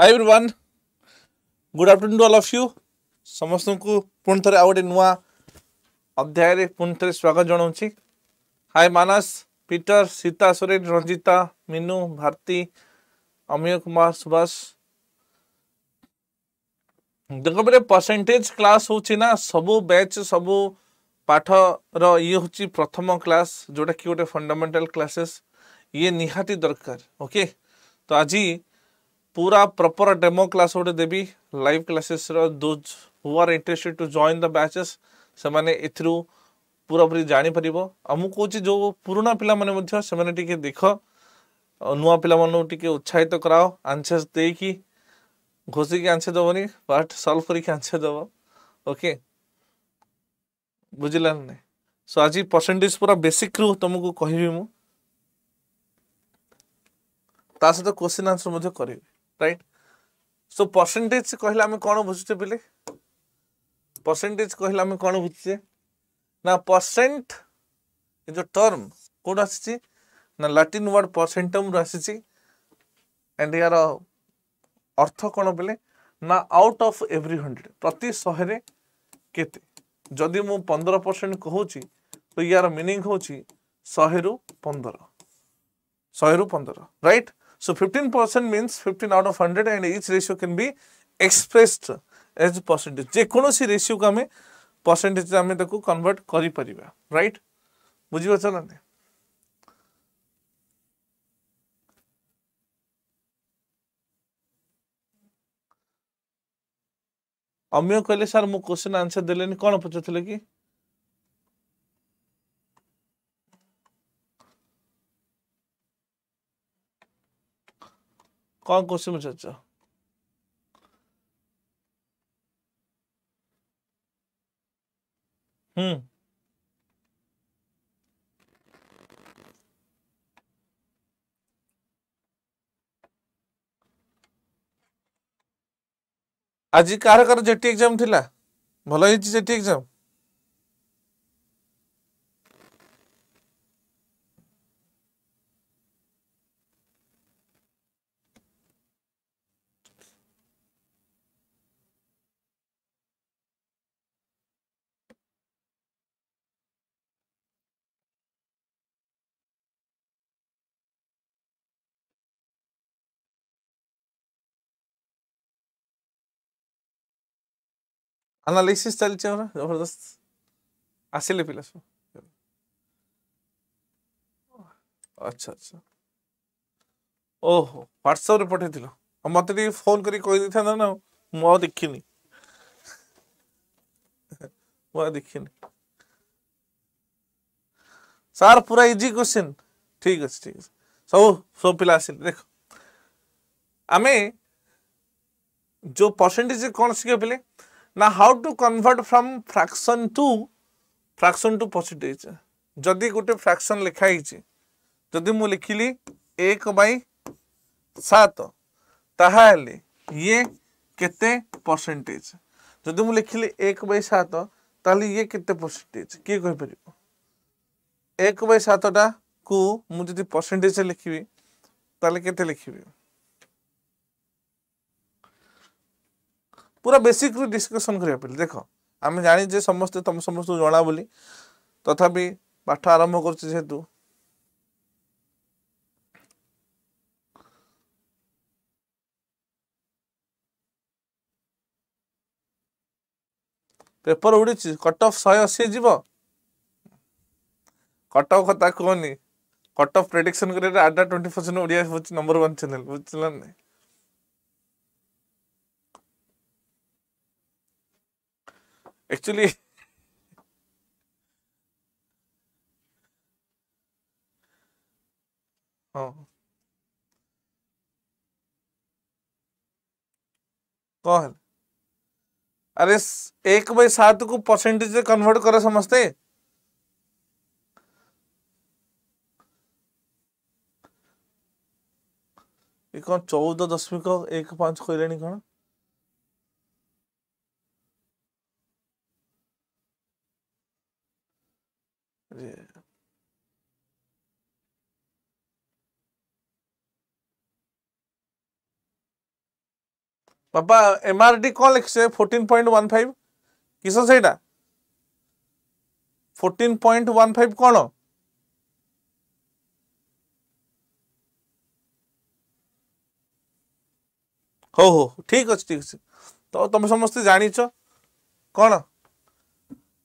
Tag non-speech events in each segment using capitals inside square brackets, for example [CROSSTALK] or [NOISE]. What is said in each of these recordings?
Hi everyone good afternoon to all of you समस्त को पुण् आ गए नुआ अध्याय पुणे स्वागत जनाऊँ हाय मानस पीटर सीता सुरेन रंजिता मीनू भारती अमीय कुमार सुभाष देख परसेंटेज क्लास ना सब बैच सब पाठ रे हूँ प्रथम क्लास जोटा कि गोटे फंडामेंटल क्लासेस ये निहाती दरकार ओके तो आज पूरा प्रॉपर डेमो क्लास गोटे देवी live classes those who are interested to join the batches से एथरू पूरापूरी जापर आ मु कौच जो पुराणा पे से देख नुआ पे उत्साहित कराओ आंसर्स दे कि घोषिक आंसर दबनी पार्ट सल्व करके आंसर दब ओके बुझला ना सो आज परसेंटेज पूरा बेसिक रु तुमको कहबी सहित क्वेश्चन आंसर करी ରାଇଟ୍ ସୋ ପରସେଣ୍ଟେଜ୍ କହିଲେ ଆମେ କ'ଣ ବୁଝୁଛେ ପିଲେ ପରସେଣ୍ଟେଜ୍ କହିଲେ ଆମେ କ'ଣ ବୁଝୁଛେ ନା ପରସେଣ୍ଟ ଏ ଯେଉଁ ଟର୍ମ କେଉଁଠୁ ଆସିଛି ନା ଲାଟିନ୍ ୱାର୍ଡ଼ ପରସେଣ୍ଟମ୍ରୁ ଆସିଛି ଆଣ୍ଡ ଏହାର ଅର୍ଥ କ'ଣ ବୋଲେ ନା ଆଉଟ୍ ଅଫ୍ ଏଭ୍ରି ହଣ୍ଡ୍ରେଡ଼ ପ୍ରତି ଶହେରେ କେତେ ଯଦି ମୁଁ ପନ୍ଦର ପରସେଣ୍ଟ କହୁଛି ତ ୟାର ମିନିଙ୍ଗ୍ ହେଉଛି ଶହେରୁ ପନ୍ଦର ଶହେରୁ ପନ୍ଦର right So 15% means 15 out of 100 and each ratio can be expressed as percentage. जे si ratio ka me percentage ame taku convert करी pariba. right? बुझी बात चलने। अम्मियों कहले सर मु क्वेश्चन आंसर देले कौन पचार कि कौन क्वेश्चन पूछा हम्म ଆଜି କାହାର କାହାର ଜେଟି ଏକ୍ଜାମ୍ ଥିଲା ଭଲ ହେଇଛି ଜେଟି ଏକ୍ଜାମ୍ ଆନାଲିସିସ୍ ଚାଲିଛି ଆମର ଜବରଦସ୍ତ ଆସିଲେ ପିଲା ସବୁ ଆଚ୍ଛା ଆଚ୍ଛା ଓହୋ ହ୍ୱାଟ୍ସଆପ୍ରେ ପଠେଇଥିଲ ଆଉ ମୋତେ ଟିକେ ଫୋନ୍ କରିକି କହିଦେଇଥାନ୍ତା ନା ମୁଁ ଆଉ ଦେଖିନି ମୁଁ ଆଉ ଦେଖିନି ସାର୍ ପୁରା ଇଜି କ୍ୱେଶ୍ଚିନ୍ ଠିକ୍ ଅଛି ଠିକ୍ ଅଛି ସବୁ ସବୁ ପିଲା ଆସିଲେ ଦେଖ ଆମେ ଯେଉଁ ପରସେଣ୍ଟେଜ୍ କ'ଣ ଶିଖିବା ପିଲେ Now how to convert from fraction to fraction to percentage? যদি গোটে ফ্রাকশন লেখা হয়েছে যদি মু লিখিলি এক বাই সাত তাহলে ইয়ে কেতে পরসেন্টেজ যদি মু লিখিলি এক বাই সাত তাহলে ইয়ে কেতে পরসেন্টেজ কি কইপার এক বাই সাতটা কু মু যদি পরসেন্টেজ লিখিবি তাহলে কেতে লিখিবি ପୁରା ବେସିକ୍ରୁ ଡିସ୍କସନ୍ କରିବା ପିଲା ଦେଖ ଆମେ ଜାଣିଛେ ସମସ୍ତେ ତମ ସମସ୍ତଙ୍କୁ ଜଣା ବୋଲି ତଥାପି ପାଠ ଆରମ୍ଭ କରୁଛେ ଯେହେତୁ ପେପର ଉଡ଼ିଛି କଟ୍ ଅଫ୍ ଶହେ ଅଶୀ ଯିବ କଟ୍ ଅଫ୍ କଥା କୁହନି କଟ୍ ଅଫ୍ ପ୍ରେଡିକ୍ସନ୍ କରିବାରେ ଆଡ୍ଡା ଟ୍ୱେଣ୍ଟି ପରସେଣ୍ଟ ଓଡ଼ିଆ ହେଉଛି ନମ୍ବର ୱାନ୍ ଚ୍ୟାନେଲ୍ ବୁଝିଲା ନାହିଁ एक्चुअली हाँ [LAUGHS] oh. कौन अरे एक बाई सात को परसेंटेज से कन्वर्ट करो समझते कौन चौदह दशमिक एक पांच कहले कौन Yeah. पापा M R D fourteen point one five किशन सहीटा फोर्टीन पॉइंट वन फाइव कौन हो हो ठीक अच्छे ठीक अच्छे तो तुम समस्ते जाच कौन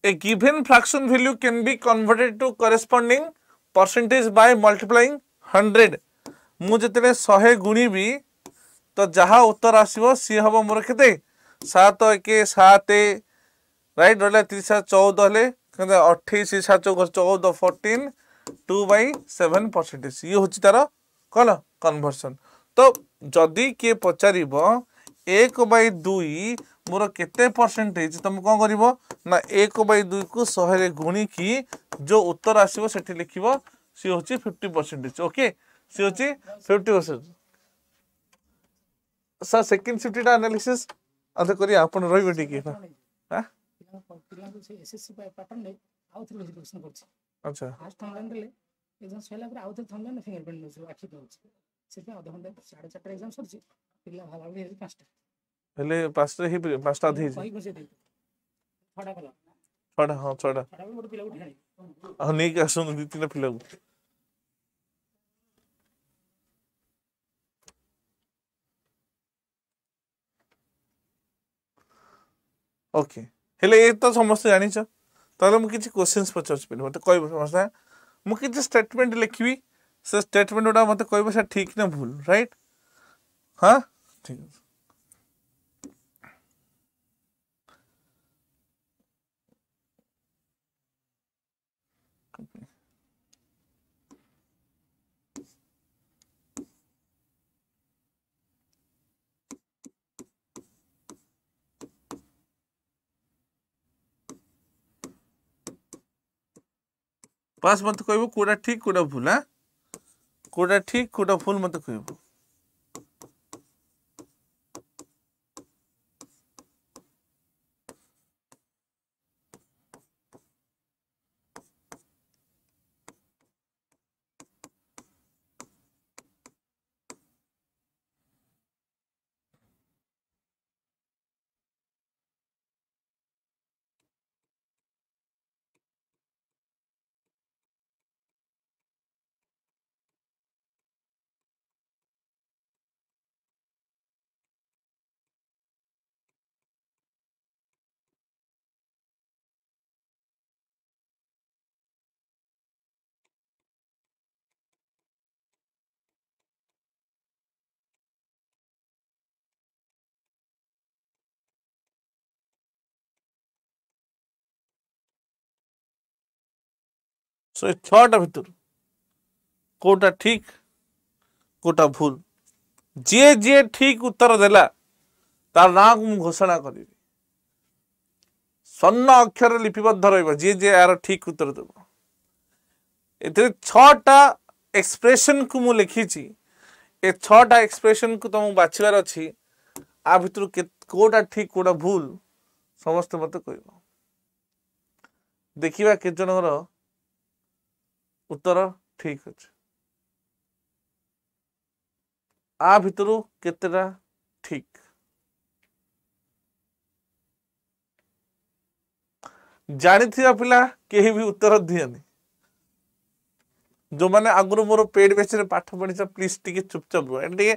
a given fraction value can be converted to corresponding percentage by multiplying 100 ମୁଁ ଯେତେବେଳେ ଶହେ ଗୁଣିବି ତ ଯାହା ଉତ୍ତର ଆସିବ ସିଏ ହେବ ମୋର କେତେ ସାତ ଏକ ସାତ ରାଇଟ୍ ରହିଲା ତିରିଶ ଚଉଦ ହେଲେ କେତେ ଅଠେଇଶ ସାତ ଚଉଦ ଚଉଦ fourteen two by seven percentage ଇଏ ହେଉଛି ତା'ର କ'ଣ କନଭର୍ସନ୍ ତ ଯଦି କିଏ ପଚାରିବ ଏକ ବାଇ ଦୁଇ मोर केते परसेंटेज तुम कौन कर ना एक बै दुई को शहे गुणी की जो उत्तर आसो से लिख सी हूँ फिफ्टी परसेंटेज ओके सी हूँ फिफ्टी परसेंट सर सेकेंड सिफ्टीटा आनालीसीस अंत कर रही टी अच्छा फास्ट ହେଲେ ପାଞ୍ଚଟା ହିଁ ପାଞ୍ଚଟା ଅଧେ ହେଇଛି ଛଅଟା ହଁ ଛଅଟା ହଁ ନେଇକି ଆସନ୍ତୁ ଦୁଇ ତିନିଟା ପିଲାକୁ ଓକେ ହେଲେ ଏ ତ ସମସ୍ତେ ଜାଣିଛ ତାହେଲେ ମୁଁ କିଛି କୋଶ୍ଚିନ୍ସ ପଚାରୁଛି ପିଲା ମୋତେ କହିବ ସମସ୍ତେ ମୁଁ କିଛି ଷ୍ଟେଟମେଣ୍ଟ ଲେଖିବି ସେ ଷ୍ଟେଟମେଣ୍ଟ ଗୁଡ଼ା ମୋତେ କହିବ ସାର୍ ଠିକ୍ ନା ଭୁଲ ରାଇଟ୍ ହଁ ଠିକ୍ ଅଛି বাস মতো কইব কোটা ঠিক কোটা ভুল হ্যাঁ কোটা ঠিক কোটা ভুল মতো কইব সো এই ছটা ভিতর কোটা ঠিক কোটা ভুল ଯିଏ ଯିଏ ଠିକ ଉତ୍ତର ଦେଲା ତାର ନାଁକୁ ମୁଁ ଘୋଷଣା କରିବି ସ୍ୱର୍ଣ୍ଣ ଅକ୍ଷରରେ ଲିପିବଦ୍ଧ ରହିବ ଯିଏ ଯିଏ ଏହାର ଠିକ ଉତ୍ତର ଦେବ ଏଥିରେ ଛଅଟା ଏକ୍ସପ୍ରେସନକୁ ମୁଁ ଲେଖିଛି ଏ ଛଅଟା ଏକ୍ସପ୍ରେସନକୁ ତୁମକୁ ବାଛିବାର ଅଛି ଆ ଭିତରୁ କେଉଁଟା ଠିକ କେଉଁଟା ଭୁଲ ସମସ୍ତେ ମୋତେ କହିବ ଦେଖିବା କେତେ ଜଣଙ୍କର ଉତ୍ତର ଠିକ୍ ଅଛି ଆ ଭିତରୁ କେତେଟା ଠିକ୍ ଜାଣିଥିବା ପିଲା କେହି ବି ଉତ୍ତର ଦିଅନି ଯେଉଁମାନେ ଆଗରୁ ମୋର ପେଡ୍ ବେଚରେ ପାଠ ପଢ଼ିଛ ପ୍ଲିଜ୍ ଟିକେ ଚୁପଚାପ ରୁହ ଏଇଟା ଟିକେ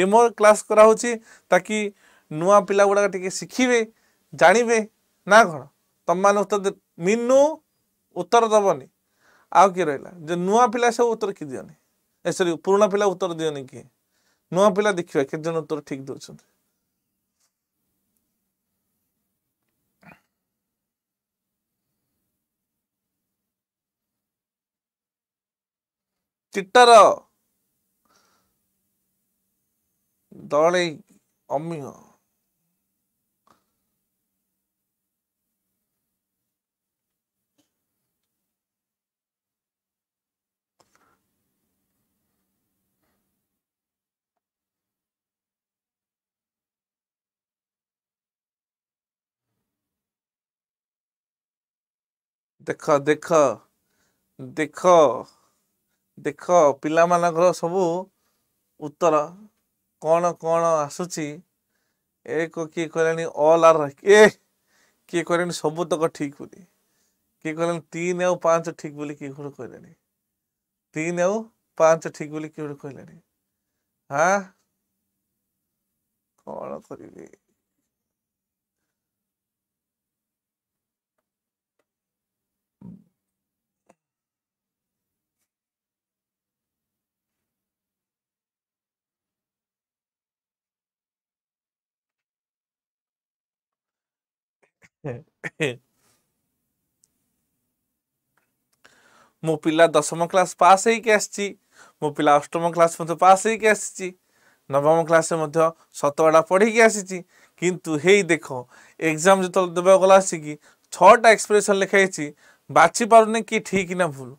ଡେମୋ କ୍ଲାସ୍ କରାହେଉଛି ତାକି ନୂଆ ପିଲାଗୁଡ଼ାକ ଟିକେ ଶିଖିବେ ଜାଣିବେ ନା କ'ଣ ତମମାନେ ଉତ୍ତର ମିନୁ ଉତ୍ତର ଦେବନି ଆଉ କିଏ ରହିଲା ଯେ ନୂଆ ପିଲା ସବୁ ଉତ୍ତର କିଏ ଦିଅନି ଏ ସରି ପୁରୁଣା ପିଲା ଉତ୍ତର ଦିଅନି କି ନୂଆ ପିଲା ଦେଖିବା କେତେ ଜଣ ଉତ୍ତର ଠିକ ଦେଉଛନ୍ତି ଚିଟର ଦଳେଇ ଅମିୟ ଦେଖ ଦେଖ ଦେଖ ଦେଖ ପିଲାମାନଙ୍କର ସବୁ ଉତ୍ତର କ'ଣ କ'ଣ ଆସୁଛି ଏକ କିଏ କହିଲାଣି ଅଲ୍ ଆର୍ ଏ କିଏ କହିଲାଣି ସବୁତକ ଠିକ୍ ବୋଲି କିଏ କହିଲାଣି ତିନି ଆଉ ପାଞ୍ଚ ଠିକ୍ ବୋଲି କିଏ ଗୋଟେ କହିଲାଣି ତିନି ଆଉ ପାଞ୍ଚ ଠିକ୍ ବୋଲି କିଏ ଗୋଟେ କହିଲାଣି ହଁ କ'ଣ କରିବି ମୋ ପିଲା ଦଶମ କ୍ଲାସ୍ ପାସ୍ ହେଇକି ଆସିଛି ମୋ ପିଲା ଅଷ୍ଟମ କ୍ଲାସ୍ ମଧ୍ୟ ପାସ୍ ହେଇକି ଆସିଛି ନବମ କ୍ଲାସ୍ରେ ମଧ୍ୟ ଶତକଡ଼ା ପଢ଼ିକି ଆସିଛି କିନ୍ତୁ ହେଇ ଦେଖ ଏକ୍ଜାମ୍ ଯେତେବେଳେ ଦେବାକୁ ଗଲା ଆସିକି ଛଅଟା ଏକ୍ସପ୍ରେସନ୍ ଲେଖା ହେଇଛି ବାଛି ପାରୁନି କି ଠିକ୍ ନା ଭୁଲ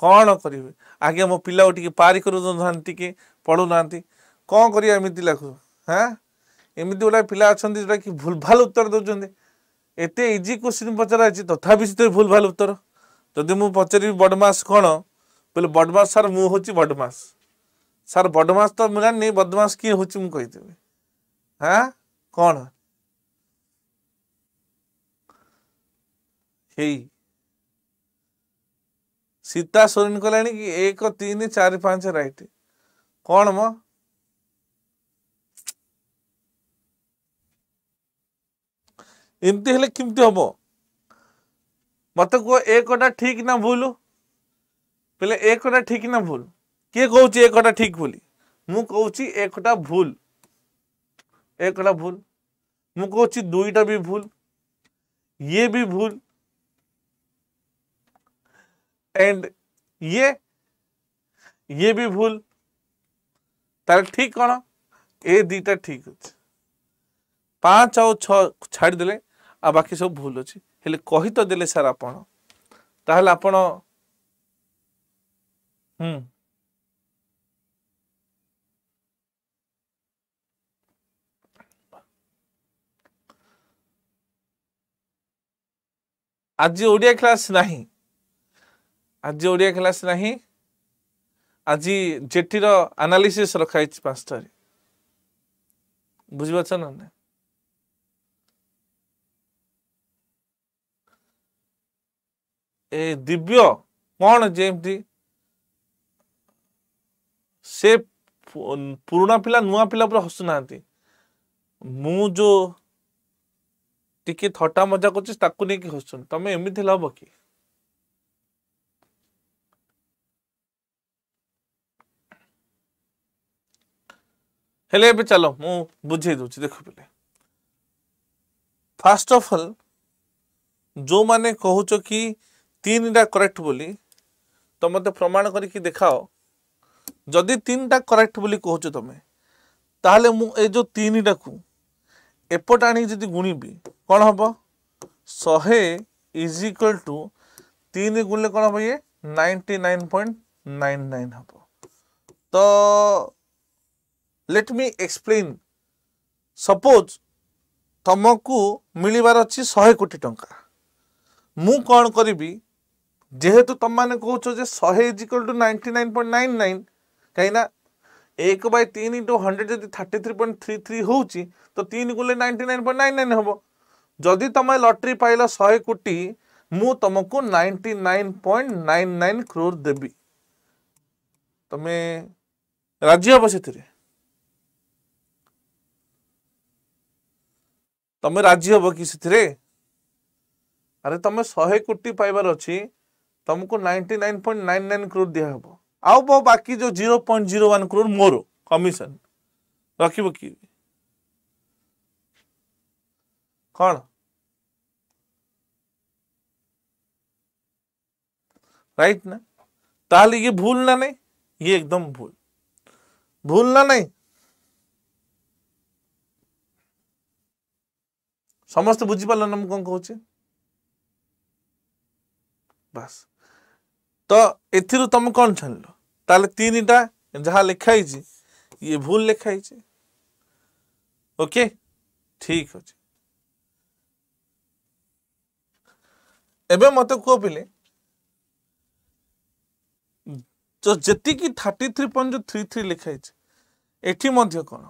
କ'ଣ କରିବେ ଆଜ୍ଞା ମୋ ପିଲାକୁ ଟିକେ ପାରି କରୁନାହାନ୍ତି ଟିକେ ପଢ଼ୁନାହାନ୍ତି କ'ଣ କରିବା ଏମିତି ଲାଗୁଛୁ ହାଁ ଏମିତି ଗୋଟେ ପିଲା ଅଛନ୍ତି ଯେଉଁଟାକି ଭୁଲ ଭାଲ ଉତ୍ତର ଦେଉଛନ୍ତି ଏତେ ଇଜି କୋଶ୍ଚିନ୍ ପଚରାହେଇଛି ତଥାପି ସେଥିରେ ଭୁଲ ଭାଲ ଉତ୍ତର ଯଦି ମୁଁ ପଚାରିବି ବଡ଼ମାସ କ'ଣ ବୋଲେ ବଡ଼ମାସ ସାର୍ ମୁଁ ହେଉଛି ବଡ଼ମାସ ସାର୍ ବଡ଼ମାସ ତ ମୁଁ ଜାଣିନି ବଦମାସ କିଏ ହେଉଛି ମୁଁ କହିଦେବି ହଁ କ'ଣ ହେଇ ସୀତା ସୋରେନ କଲାଣି କି ଏକ ତିନି ଚାରି ପାଞ୍ଚ ରାଇଟ୍ କ'ଣ ମ ଏମିତି ହେଲେ କେମିତି ହେବ ମୋତେ କୁହ ଏ କଟା ଠିକ୍ ନା ଭୁଲ ବୋଲେ ଏ କଟା ଠିକ୍ ନା ଭୁଲ କିଏ କହୁଛି ଏ କଟା ଠିକ୍ ବୋଲି ମୁଁ କହୁଛି ଏ କଟା ଭୁଲ ଏ କଟା ଭୁଲ ମୁଁ କହୁଛି ଦୁଇଟା ବି ଭୁଲ ଇଏ ବି ଭୁଲ एंड ये ये भी भूल तार ठीक कौन ए दीटा ठीक अच्छे पाँच आउ छाड़दे ଆଉ ବାକି ସବୁ ଭୁଲ ଅଛି ହେଲେ କହି ତ ଦେଲେ ସାର୍ ଆପଣ ତାହେଲେ ଆପଣ ହୁଁ আজি ওড়িয়া ক্লাস নাহি আজি ওড়িয়া ক্লাস নাহি আজি জেটির আনালিসিস রখা হয়েছে পাঁচটায় বুঝিপারছ না না दिव्य कौन जमी से पुणा पा नुआ पा पूरा हसुना मु जो टी थटा मजा कर हसुन तमें कि हेले हेल्ले चलो मु बुझे दूँ देख पे फास्ट ऑफ़ ऑल जो मैंने कहो कि তিনটা করেক্ট বলি ତ ମୋତେ ପ୍ରମାଣ କରିକି ଦେଖାଅ ଯଦି ତିନିଟା କରେକ୍ଟ ବୋଲି କହୁଛ ତୁମେ ତାହେଲେ ମୁଁ ଏ ଯେଉଁ ତିନିଟାକୁ ଏପଟ ଆଣିକି ଯଦି ଗୁଣିବି କ'ଣ ହେବ ଶହେ ଇଜ୍ ଇକ୍ୱାଲ୍ ଟୁ ତିନି ଗୁଣିଲେ କ'ଣ ହେବ ଇଏ ninety nine point nine nine ହେବ ତ ଲେଟ୍ ମି ଏକ୍ସପ୍ଲେନ୍ ସପୋଜ୍ ତୁମକୁ ମିଳିବାର ଅଛି ଶହେ କୋଟି ଟଙ୍କା ମୁଁ କ'ଣ କରିବି যেহেতু তোমাদের কৌছ যে শহে is equal to ninety nine point nine nine কিনা এক বাই তিন ইন্টু হন্ড্রেড যদি thirty three point three three হচ্ছে তো তিন গুলে ninety nine point nine nine হব যদি তুমি লটারি পাইল শহে কোটি মু তোমাকে ninety nine point nine nine crore দেবি তুমি রাজি হব সেতিরে তুমি রাজি হব কি সেতিরে আরে তুমি শহে কোটি পাইবার অছি तुमको ninety nine point nine nine crore दिह आउ बाकी जो zero point zero one crore more commission रख कौन राइट ना ताल ये भूल ना नहीं ये एकदम भूल भूल ना नहीं समस्त बुझी पाल ना मुझे कौन कहे बस ତ ଏଥିରୁ ତମେ କ'ଣ ଜାଣିଲ ତାହେଲେ ତିନିଟା ଯାହା ଲେଖା ହେଇଛି ଇଏ ଭୁଲ ଲେଖା ହେଇଛି ଓକେ ଠିକ୍ ଅଛି ଏବେ ମତେ କୁହ ପିଲେ ଯେତିକି ଥାର୍ଟି ଥ୍ରୀ ପଏଣ୍ଟ ଯେଉଁ ଥ୍ରୀ ଥ୍ରୀ ଲେଖା ହେଇଛି ଏଠି ମଧ୍ୟ କ'ଣ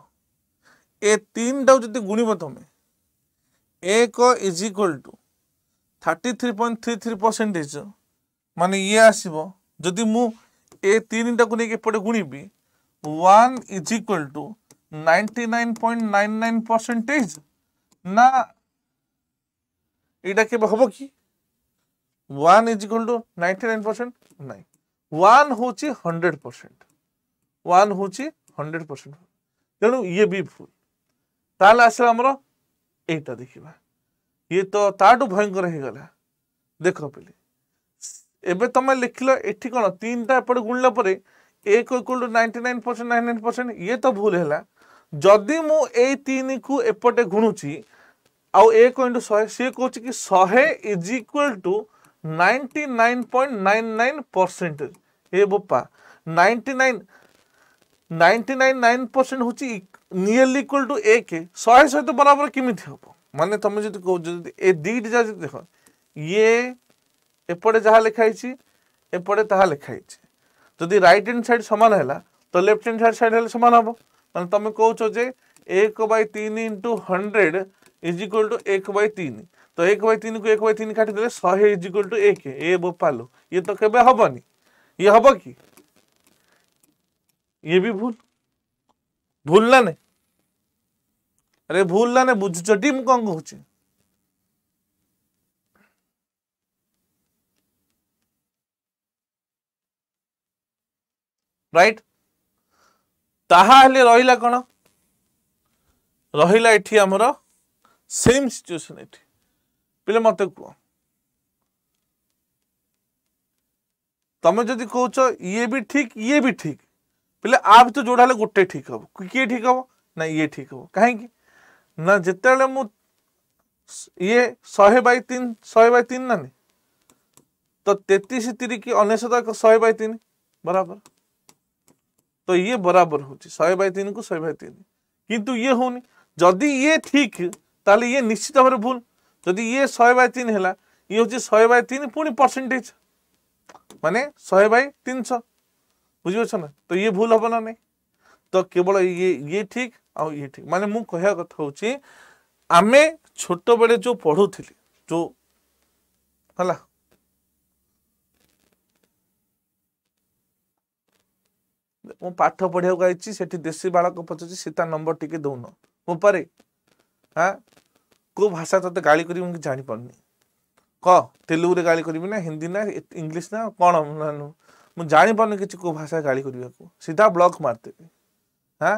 ଏ ତିନିଟାକୁ ଯଦି ଗୁଣିବ ତମେ ଏକ is equal to thirty three point three three percentage ମାନେ ଇଏ ଆସିବ ଯଦି ମୁଁ ଏ ତିନିଟାକୁ ନେଇକି ଏପଟେ ଗୁଣିବି one is equal to ninety nine point nine nine percentage ନା ଏଇଟା କେବେ ହେବ କି one is equal to ninety nine percent ନାଇଁ ୱାନ୍ ହେଉଛି ହଣ୍ଡ୍ରେଡ଼ ପରସେଣ୍ଟ ୱାନ୍ ହେଉଛି ହଣ୍ଡ୍ରେଡ଼ ପରସେଣ୍ଟ ତେଣୁ ଇଏ ବି ଭୁଲ ତାହେଲେ ଆସିଲା ଆମର ଏଇଟା ଦେଖିବା ଇଏ ତ ତାଠୁ ଭୟଙ୍କର ହେଇଗଲା ଦେଖ ପିଲେ এবে তুমি লিখিল এটি কোণ তিনটা এপটে গুণলা পরে এক ইকুয়াল টু নাইনটি নাইন ইয়ে তো ভুল হল যদি মু এই তিনকু এপটে গুণুছি আউ এক ইন্টু শহে সি কোচি কি শহে is equal to ninety nine point nine nine percentage এ বোপা ninety nine ninety nine nine percent হচ্ছে নিয়রলি ইকুয়াল টু এক শহে সহিত বরাবর কেমিতি হব মানে তুমি যদি কৌ যদি এ দুইটি যদি দেখো ইয়ে এপটে যা লেখা হয়েছি এপটে তাহা লেখা হয়েছে যদি রাইট হ্যান্ড সাইড সমান হল তো লেফট হ্যান্ড সাইড সাইড হলে সমান হব মানে তুমি কৌছ যে এক বাই তিন into hundred is equal to এক বাই তিন তো এক বাই তিনকে এক বাই তিন কাটিদেলে শহে ইজ ইকুয়াল টু এক এ বোপালো ইয়ে তো কেবে হবনি ইয়ে হব কি ইয়ে বি ভুল ভুল না নে আরে ভুল না নে বুঝছ টিম কম কହୁଛି राइट ताला कौन रहा आमर सेम सिचुएशन ये मत कह तुम्हें जदि कौच ये भी ठीक ये भी ठीक पे आप तो जोड़ा गोटे ठीक हम किए ठीक हम ना ये ठीक हम कहीं ना जिते मुझे शहे बन शहे बन नानी तो तेतीस तीर की अनेशत शहे बन बराबर तो ये बराबर हूँ शहे बै तीन को शहे बीन तीन किंतु ये हूँ जदि ये ठीक ताले ये निश्चित भाव भूल जदि ये शहे बै तीन है ये हूँ शहे बै तीन पुणी परसेंटेज मान शहे बाई तीन सौ बुझे तो ये भूल हम ना नहीं तो केवल ये ये ठीक आउ ये ठीक मान मु कह कमें छोट बड़े जो थी जो है ମୁଁ ପାଠ ପଢିବାକୁ ଆଇଛି ସେଠି ଦେଶୀ ବାଳକ ପଚାରୁଛି ସେ ତା ନମ୍ବର ଟିକେ ଦଉନ ମୋ ପରେ ହଁ କୋଉ ଭାଷା ତତେ ଗାଳି କରିବି ମୁଁ ଜାଣିପାରୁନି କହ ତେଲୁଗୁରେ ଗାଳି କରିବି ନା ହିନ୍ଦୀ ନା ଇଂଲିଶ ନା କ'ଣ ମୁଁ ଜାଣିପାରୁନି କିଛି କୋଉ ଭାଷା ଗାଳି କରିବାକୁ ସୀତା ବ୍ଲକ ମାରିଦେବି ହଁ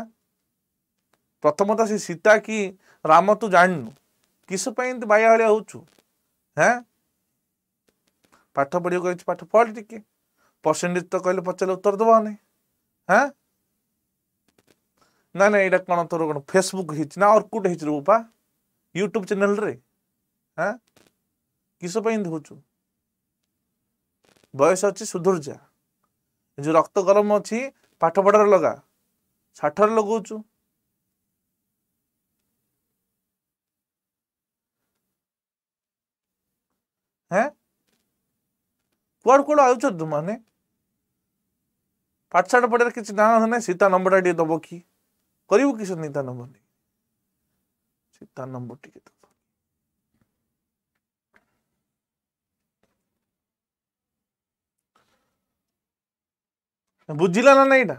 ପ୍ରଥମତଃ ସେ ସୀତା କି ରାମ ତୁ ଜାଣିନୁ କିସ ପାଇଁ ଏମିତି ବାୟା ଭଳିଆ ହଉଛୁ ହଁ ପାଠ ପଢିବାକୁ ଯାଇଛି ପାଠ ପଢ ଟିକେ ପରସେଣ୍ଟେଜ୍ ତ କହିଲେ ପଚାରିଲେ ଉତ୍ତର ଦେବ ନାହିଁ ಹಾ ನಾನು ಇಡಕ್ಕೆ ಕಾಣಂತವ್ರು ಫೇಸ್ಬುಕ್ ಹೆಚ್ಚು ನಾ ಅವ್ರು ಕೂಡ ಹೆಚ್ಚಿರುವಪ್ಪ ಯೂಟ್ಯೂಬ್ ಚಾನಲ್ ರೀ ಹಾ କିସ ପାଇଁ ଧୋଉଛୁ ବୟସ ଅଛି ସୁଧୁର୍ଜା ଯେଉଁ ରକ୍ତ ଗରମ ଅଛି ପାଠପଢ଼ାରେ ଲଗା ଶାଠରେ ଲଗାଉଛୁ ହେଁ କୁଆଡ଼ୁ କୁଆଡ଼ୁ ଆଉଛ ତୁମାନେ ପାଠଶାଠ ପଢ଼ିବାରେ କିଛି ନାଁ ନାହିଁ ସୀତା ନମ୍ବରଟା ଟିକେ ଦେବ କି କରିବୁ କି ସେ ସୀତା ନମ୍ବର ନେଇ ସୀତା ନମ୍ବର ଟିକେ ଦେବ ବୁଝିଲା ନା ନାଇଁ ଏଇଟା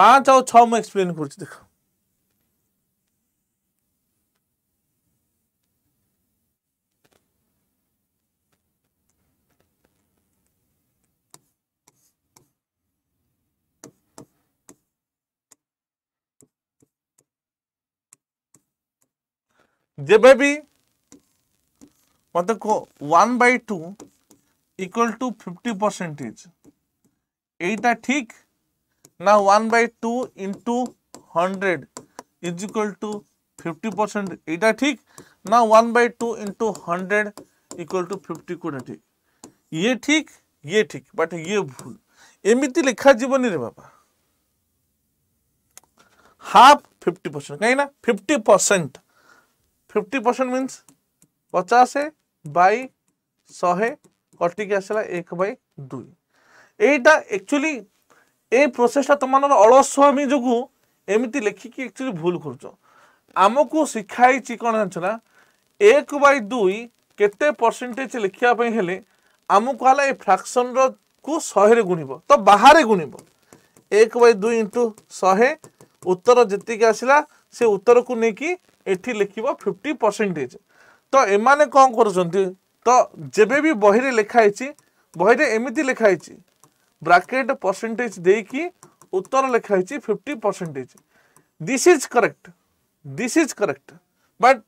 ପାଞ୍ଚ ଆଉ ଛଅ ମୁଁ ଏକ୍ସପ୍ଲେନ୍ କରୁଛି ଦେଖ there may be को one by two equal to fifty percentage এইটা ঠিক না one by two into hundred is equal to fifty percent এইটা ঠিক না one by two into hundred equal to fifty कोटा ठीक ये ठीक ये ठीक बट ये भूल एमती लिखा जीवन रे बाबा हाफ फिफ्टी परसेंट कहीं fifty percent fifty percent means पचास বাই শহে কটিকি আসলা এক বাই দুই এইটা একচুয়ালি এই প্রোসেসটা তোমার অলস্বামী যোগু এমিতি লেখিকি একচুয়ালি ভুল করছ আমাকে শিখাইছি কোণ জানিছ না এক বাই দুই কেতে পরসেন্টেজ লেখা হলে ଆମକୁ ହେଲା ଏ ଫ୍ରାକ୍ସନ୍ରକୁ ଶହେରେ ଗୁଣିବ ତ ବାହାରେ ଗୁଣିବ ଏକ ବାଇ ଦୁଇ ଇଣ୍ଟୁ ଶହେ ଉତ୍ତର ଯେତିକି ଆସିଲା ସେ ଉତ୍ତରକୁ ନେଇକି ଏଠି ଲେଖିବ ଫିଫ୍ଟି ପରସେଣ୍ଟେଜ୍ ତ ଏମାନେ କ'ଣ କରୁଛନ୍ତି ତ ଯେବେ ବି ବହିରେ ଲେଖା ହେଇଛି ବହିରେ ଏମିତି ଲେଖା ହେଇଛି ବ୍ରାକେଟ୍ ପରସେଣ୍ଟେଜ୍ ଦେଇକି ଉତ୍ତର ଲେଖା ହେଇଛି fifty percentage this is correct this is correct but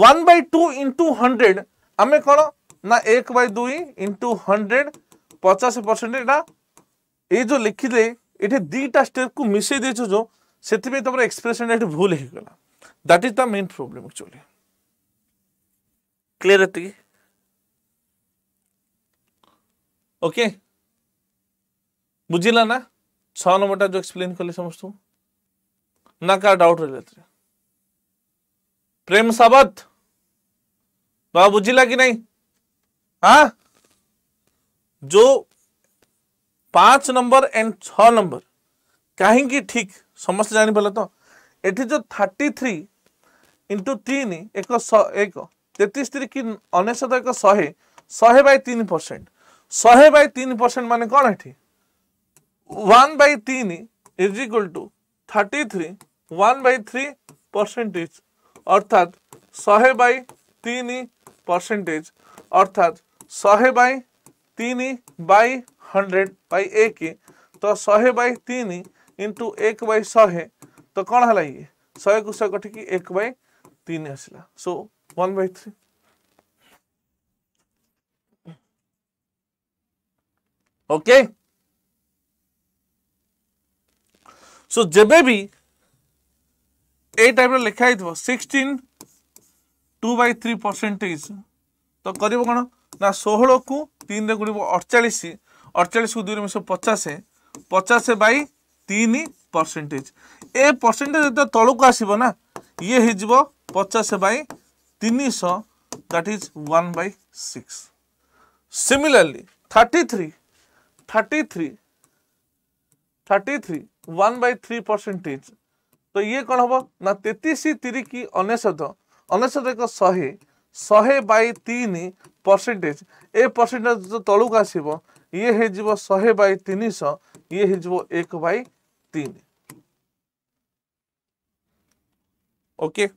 one by two into hundred ଆମେ କ'ଣ ନା ଏକ ବାଇ ଦୁଇ ଇଣ୍ଟୁ ହଣ୍ଡ୍ରେଡ଼ ପଚାଶ ପରସେଣ୍ଟ ଏଇଟା ଏଇ ଯେଉଁ ଲେଖିଲେ ଏଠି ଦୁଇଟା ଷ୍ଟେପ୍କୁ ମିଶାଇ ଦେଇଛୁ ଯେଉଁ ସେଥିପାଇଁ ତୁମର ଏକ୍ସପ୍ରେସନ୍ ଏଠି ଭୁଲ ହେଇଗଲା That is the main problem actually. Clear it? Okay. बुझिला ना छ नंबर टा जो एक्सप्लेन कले समस्त ना का डाउट रहिले प्रेम साबत बा बुझिला कि नहीं हाँ जो पांच नंबर एंड छ नंबर कहीं ठीक समस्त जानी पाला तो एटी जो थार्टी थ्री इंटु तीन एक एक तेतीस तीन कि अनेशत एक शहे शहे बन परसेंट शहे बै तीन परसेंट मान कौन एटी वन तीन is equal to thirty three one ब्री परसेंटेज अर्थात शहे बन परसेंटेज अर्थात शहे बन बंड्रेड बै एक तो शहे बन इंटु एक बहे तो कौन है ये शहे को शहे कटिकी एक बै तीन आसला so one by three okay so जेबे भी ए टाइप लिखाई थी sixteen two by three percentage तो, तो कर षोह को तीन रे गुड़ अड़चाश अड़चाश को दुई मिश पचास पचास बै तीन परसेंटेज ଏ ପରସେଣ୍ଟେଜ୍ ଯେତେବେଳେ ତଳକୁ ଆସିବ ନା ଇଏ ହେଇଯିବ ପଚାଶ ବାଇ ତିନିଶହ that is one by six similarly thirty three thirty three thirty three one by three percentage ତ ଇଏ କ'ଣ ହେବ ନା ତେତିଶ ତିରିକି ଅନେଶତ ଅନେଶତ ଏକ ଶହେ ଶହେ ବାଇ ତିନି ପରସେଣ୍ଟେଜ୍ ଏ ପରସେଣ୍ଟେଜ୍ ଯେଉଁ ତଳକୁ ଆସିବ ଇଏ ହେଇଯିବ ଶହେ ବାଇ ତିନିଶହ ଇଏ ହେଇଯିବ ଏକ ବାଇ ତିନି ओके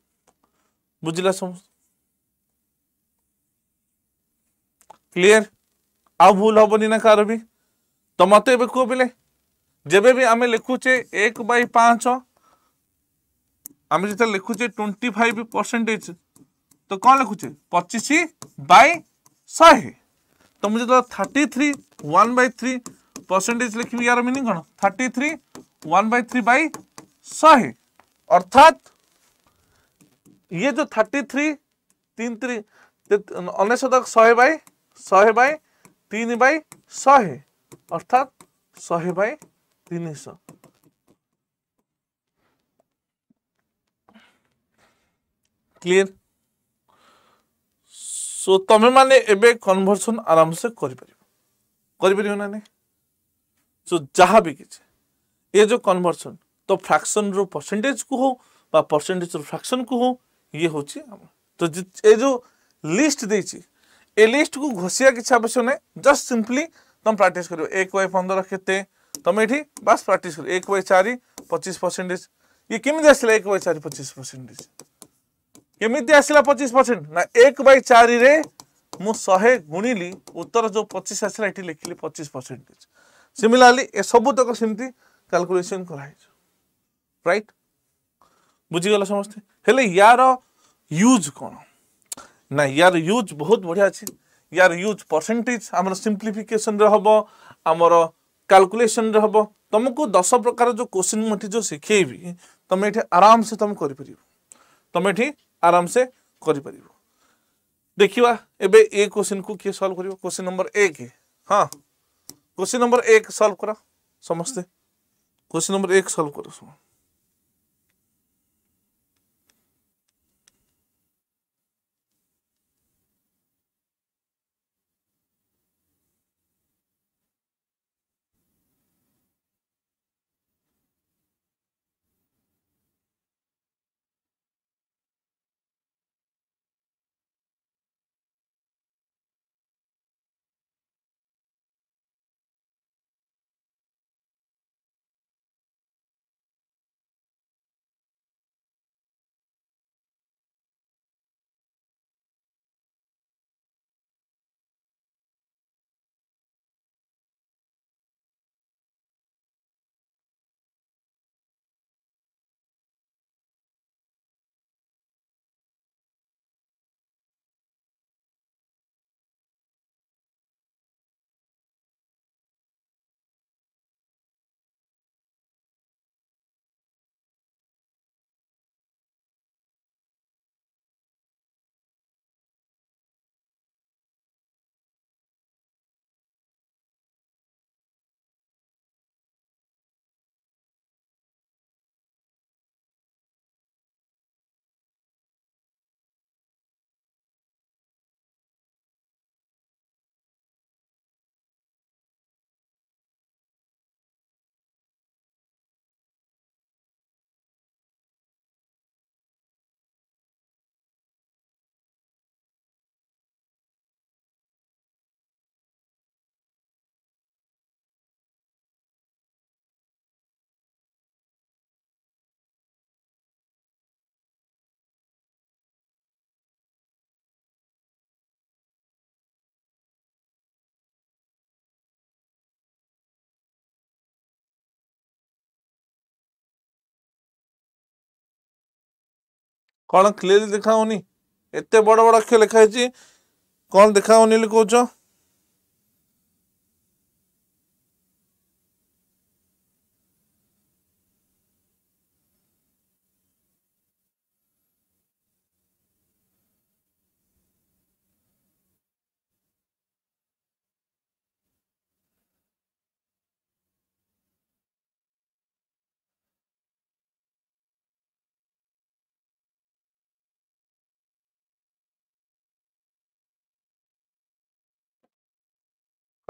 बुझला समूह क्लियर आ भूल हेनी ना कार तो भी तो मत कह पे जब भी आम लिखुचे एक बै पांच आम जो लिखुचे ट्वेंटी फाइव परसेंटेज तो कौन लिखुचे पचीस बै शहे तो मुझे तो thirty three one by three percentage लिखी यार मिनिंग कौन thirty three one by three by शहे अर्थात ये जो थर्टी थ्री तीन त्री उन्नीस शहे बै शहे बै तीन बै शहे अर्थात शहे बै तीन शह क्लियर सो तुम्हें माने एबे कन्वर्सन आराम से करि परिबो करि परिबो ना नै सो जहां भी किछ ये जो कन्वर्सन तो फ्रैक्शन रो परसेंटेज को हो बा परसेंटेज रो फ्रैक्शन को हो ଇଏ ହେଉଛି ଆମର ତ ଏ ଯେଉଁ ଲିଷ୍ଟ ଦେଇଛି ଏ ଲିଷ୍ଟକୁ ଘୋଷିବା କିଛି ଆବଶ୍ୟକ ନାହିଁ ଜଷ୍ଟ ସିମ୍ପଲି ତୁମେ ପ୍ରାକ୍ଟିସ୍ କରିବ ଏକ ୱାଇ ପନ୍ଦର କେତେ ତୁମେ ଏଠି ବାସ୍ ପ୍ରାକ୍ଟିସ୍ କରିବ ଏକ ୱାଇ ଚାରି ପଚିଶ ପରସେଣ୍ଟେଜ ଇଏ କେମିତି ଆସିଲା ଏକ ୱାଇ ଚାରି ପଚିଶ ପରସେଣ୍ଟେଜ କେମିତି ଆସିଲା ପଚିଶ ପରସେଣ୍ଟ ନା ଏକ ବାଇ ଚାରିରେ ମୁଁ ଶହେ ଗୁଣିଲି ଉତ୍ତର ଯେଉଁ ପଚିଶ ଆସିଲା ଏଠି ଲେଖିଲି ପଚିଶ ପରସେଣ୍ଟେଜ ସିମିଲାରଲି ଏସବୁତକ ସେମିତି କ୍ୟାଲକୁଲେସନ୍ କରାହେଇଛି ରାଇଟ୍ बुझीगल समस्ते यार यूज कौन ना यार यूज बहुत बढ़िया अच्छे यार यूज परसेंटेज आम सीम्प्लीफिकेसन हम आम कालकुलेसन हम तुमको दस प्रकार जो क्वेश्चन मुझे जो शिखेबी तुम ये आराम से तुम कर तुम ये आराम से कर देखा एवं ए क्वेश्चन को किए सल्व कर क्वेश्चन नंबर एक हाँ क्वेश्चन नंबर एक सल्व कर समस्ते क्वेश्चन नंबर एक सल्व कर समस्त କ'ଣ କ୍ଲିଅରଲି ଦେଖାହେଉନି ଏତେ ବଡ଼ ବଡ଼ ଅକ୍ଷର ଲେଖା ହେଇଛି କ'ଣ ଦେଖାହେଉନି ବୋଲି କହୁଛ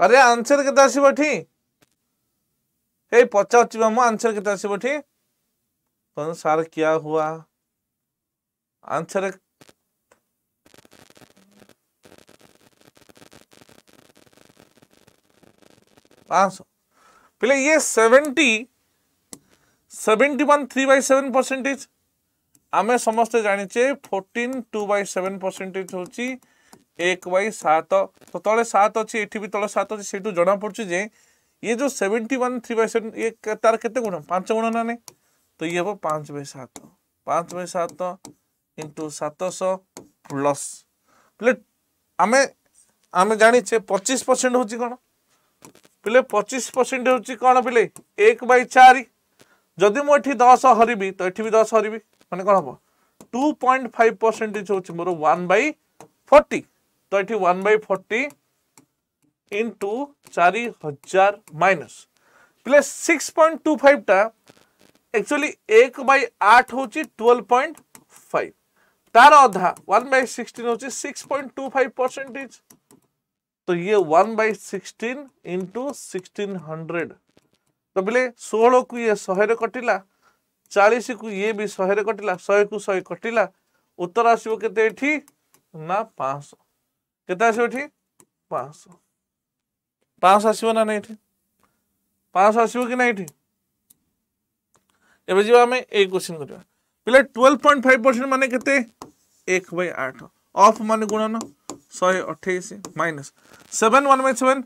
अरे आंसर के आसो पचार आंसर के कौन सार क्या हुआ आंसर पहले ये seventy seventy one three by seven percentage आम समस्ते जानीचे fourteen two by seven percentage हूँ ଏକ ବାଇ ସାତ ତ ତଳେ ସାତ ଅଛି ଏଠି ବି ତଳେ ସାତ ଅଛି ସେଇଠୁ ଜଣାପଡ଼ୁଛି ଯେ ଇଏ ଯେଉଁ seventy one three by seven ଇଏ ତାର କେତେ ଗୁଣ ପାଞ୍ଚ ଗୁଣ ନା ନାହିଁ ତ ଇଏ ହେବ ପାଞ୍ଚ ବାଇ ସାତ ପାଞ୍ଚ ବାଇ ସାତ ଇଣ୍ଟୁ ସାତଶହ ପ୍ଲସ୍ ବୋଲେ ଆମେ ଆମେ ଜାଣିଛେ ପଚିଶ ପରସେଣ୍ଟ ହେଉଛି କ'ଣ ପିଲେ ପଚିଶ ପରସେଣ୍ଟ ହେଉଛି କ'ଣ ପିଲେ ଏକ ବାଇ ଚାରି ଯଦି ମୁଁ ଏଠି ଦଶ ହରିବି ତ ଏଠି ବି ଦଶ ହରିବି ମାନେ କ'ଣ ହେବ ଟୁ ପଏଣ୍ଟ ଫାଇଭ୍ ପରସେଣ୍ଟେଜ୍ ହେଉଛି ମୋର ୱାନ୍ ବାଇ ଫର୍ଟି तो, तो ये वन बै फोर्टी इंटु चार हजार minus plus six point two five टा एक्चुअली एक बै आठ हूँ ट्वेल्व पॉइंट फाइव तार अधा वन बै सिक्सटन हूँ six point two five percentage तो ये one by sixteen into sixteen hundred तो बोले षोह को ये शहे कटिला चालीस को ये भी शहे कटिला शहे को शहे कटिला उत्तर आसो के पांचश कितना से उठी पाँच सौ पाँच सौ ना ये एवं जी आम ए क्वेश्चन कर पे ट्वेल्व पॉइंट फाइव परसेंट मान के एक बै आठ अफ मान गुणन शहे अठाईस minus seven one by seven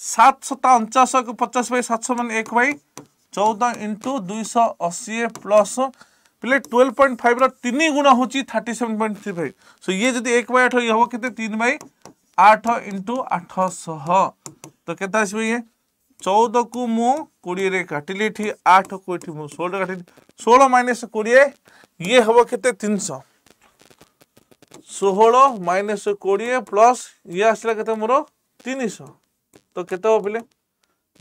सात ଶତା ଅଣଚାଶକୁ पचास बै सात मान एक बै चौदह इंटु दुई अशी प्लस ପିଲେ ଟୁଏଲ୍ଭ ପଏଣ୍ଟ ଫାଇଭ୍ର ତିନି ଗୁଣ ହେଉଛି thirty seven point three five so ଇଏ ଯଦି ଏକ ବାଇ ଆଠ ଇଏ ହେବ କେତେ ତିନି ବାଇ ଆଠ ଇଣ୍ଟୁ ଆଠଶହ ତ କେତେ ଆସିବ ଇଏ ଚଉଦକୁ ମୁଁ କୋଡ଼ିଏରେ କାଟିଲି ଏଠି ଆଠକୁ ଏଠି ମୁଁ ଷୋହଳରେ କାଟିଲି ଷୋହଳ ମାଇନସ୍ କୋଡ଼ିଏ ଇଏ ହେବ କେତେ ତିନିଶହ ଷୋହଳ ମାଇନସ୍ କୋଡ଼ିଏ ପ୍ଲସ୍ ଇଏ ଆସିଲା କେତେ ମୋର ତିନିଶହ ତ କେତେ ହେବ ପିଲେ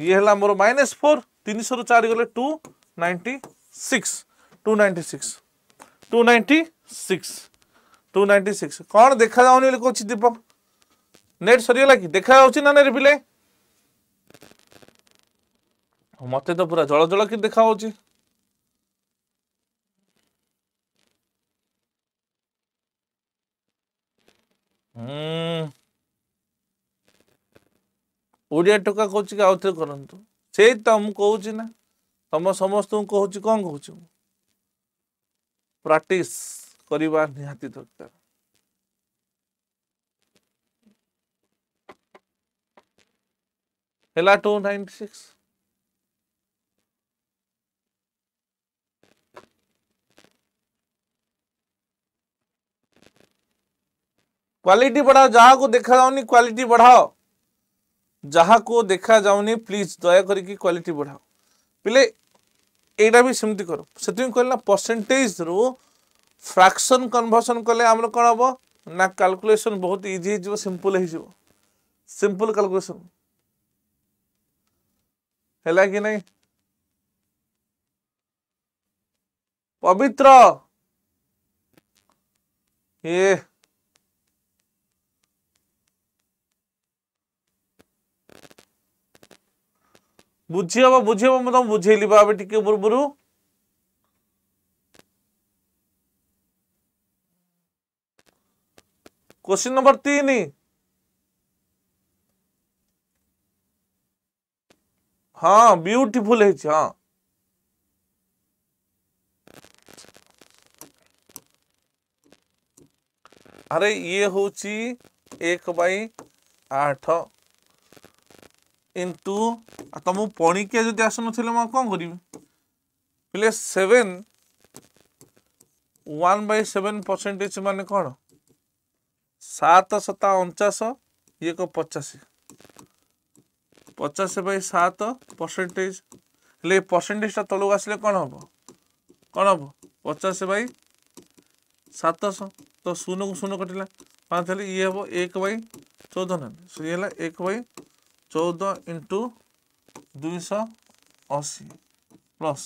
ଇଏ ହେଲା ମୋର ମାଇନସ୍ ଫୋର୍ ତିନିଶହରୁ ଚାରି ଗଲେ ଟୁ ନାଇଣ୍ଟି ସିକ୍ସ 296 296 296 कौन देखा जाऊनी बोलि कोछि दीपक नेट सरीला कि देखा जाउछि ना ने रिप्ले मते तो पूरा जळ जळ कि देखा जाउछि हम्म ओडिया टका कोछि का आउथे करंतु से त हम कहू छी ना तम समस्तन कहू छी कोन कहू छी ପ୍ରାକ୍ଟିସ୍ करिबा निहाती दरकार हेला 296 क्वालिटी बढ़ाओ जहाँ को देखा जाऊनी क्वालिटी बढ़ाओ जहाँ को देखा जाऊनी प्लीज दया करके क्वालिटी बढ़ाओ पहले এইটা বি সেমি কর সেটি কহিলা পরসেটেজ রু ফ্রাকশন কনভরসন কলে আমার কম হব না ক্যালকুলেসন বহুত ইজি হয়ে যাব সিম্পল হয়ে যাব সিম্পল ক্যালকুলেসন ହେଲା କି ନାହିଁ ପବିତ୍ର ଏ ବୁଝିହବ ବୁଝିହବ ମୁଁ ତମକୁ ବୁଝେଇଲି ବା ଏବେ क्वेश्चन नंबर तीन हाँ ब्यूटीफुल हाँ अरे ये हूँ एक बै आठ ইন্টু তো মু পণিকিয়া যদি আসু আসুনলে মানে কম করি বলে seven one by seven percentage মানে কোণ সাত সতা অঞ্চাশ ইয়ে পচাশ পচাশ বাই সাত পরসেন্টেজ হলে এই পরসেন্টেজটা তলক আসলে কম হব কম হব পচাশ বাই সাতশ তো শূন্য শূন্য কটিলা পাঁচ হলে ইয়ে হব এক বাই চৌদ নেন সে হল এক বাই ଚଉଦ ଇଣ୍ଟୁ ଦୁଇଶହ ଅଶୀ ପ୍ଲସ୍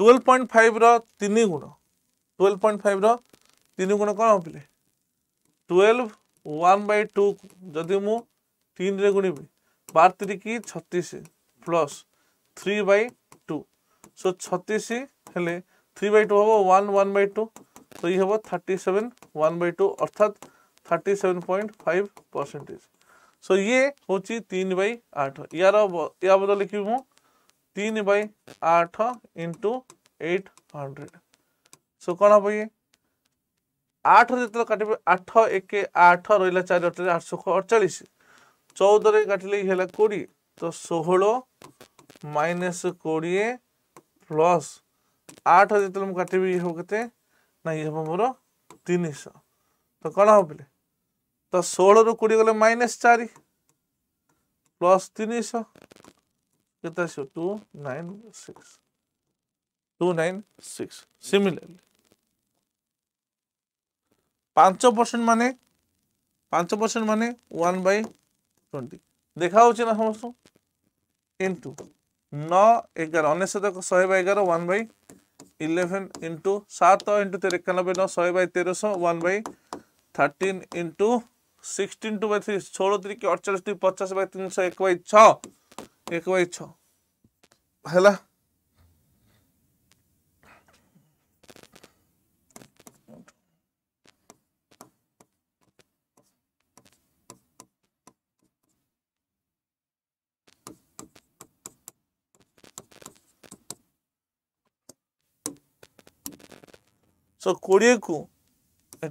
ଟୁଏଲ୍ଭ ପଏଣ୍ଟ ଫାଇଭ୍ର ତିନି ଗୁଣ ଟୁଏଲ୍ଭ ପଏଣ୍ଟ ଫାଇଭ୍ର ତିନି ଗୁଣ କ'ଣ ହେବ ପିଲେ ଟୁଏଲ୍ଭ ୱାନ୍ ବାଇ ଟୁ ଯଦି ମୁଁ ତିନିରେ ଗୁଣିବି ବାର ତିରିକି ଛତିଶ plus three by two so ছত্রিশ হলে থ্রি বাই টু হব ওয়ান ওয়ান বাই টু তো ই হব thirty seven one by two অর্থাৎ thirty seven point five percentage so ये सोची तीन बाई आठ यार या बदल लिख मु तीन बाई आठ इंटु एट हंड्रेड सो कौन हम ये आठ जो काट आठ एक आठ रहा चार अठा आठश अड़चाश चौदह काटिले कोड़े तो षोह माइनस कोड़े प्लस आठ जो काटबी के ना ये हम मोर तीन तो कौन हम पे ତ ଷୋହଳରୁ କୋଡ଼ିଏ ଗଲେ ମାଇନସ୍ ଚାରି ପ୍ଲସ୍ ତିନିଶହ କେତେ ଆସିବ two nine six two nine six similarly ପାଞ୍ଚ ପରସେଣ୍ଟ ମାନେ ପାଞ୍ଚ ପରସେଣ୍ଟ ମାନେ ୱାନ୍ ବାଇ ଟ୍ୱେଣ୍ଟି ଦେଖାହେଉଛି ନା ସମସ୍ତଙ୍କୁ ଇଣ୍ଟୁ ନଅ ଏଗାର ଅନେଶତ ଶହେ ବାଇ ଏଗାର ୱାନ୍ ବାଇ ଇଲେଭେନ୍ ଇଣ୍ଟୁ ସାତ ଇଣ୍ଟୁ ତେର ଏକାନବେ ନଅ ଶହେ ବାଇ ତେରଶହ one by thirteen into sixteen two by three षोलो तिरिक अड़चाश दुई पचास बै तीन सौ एक बै छ एक बै छाला सो कोड़े को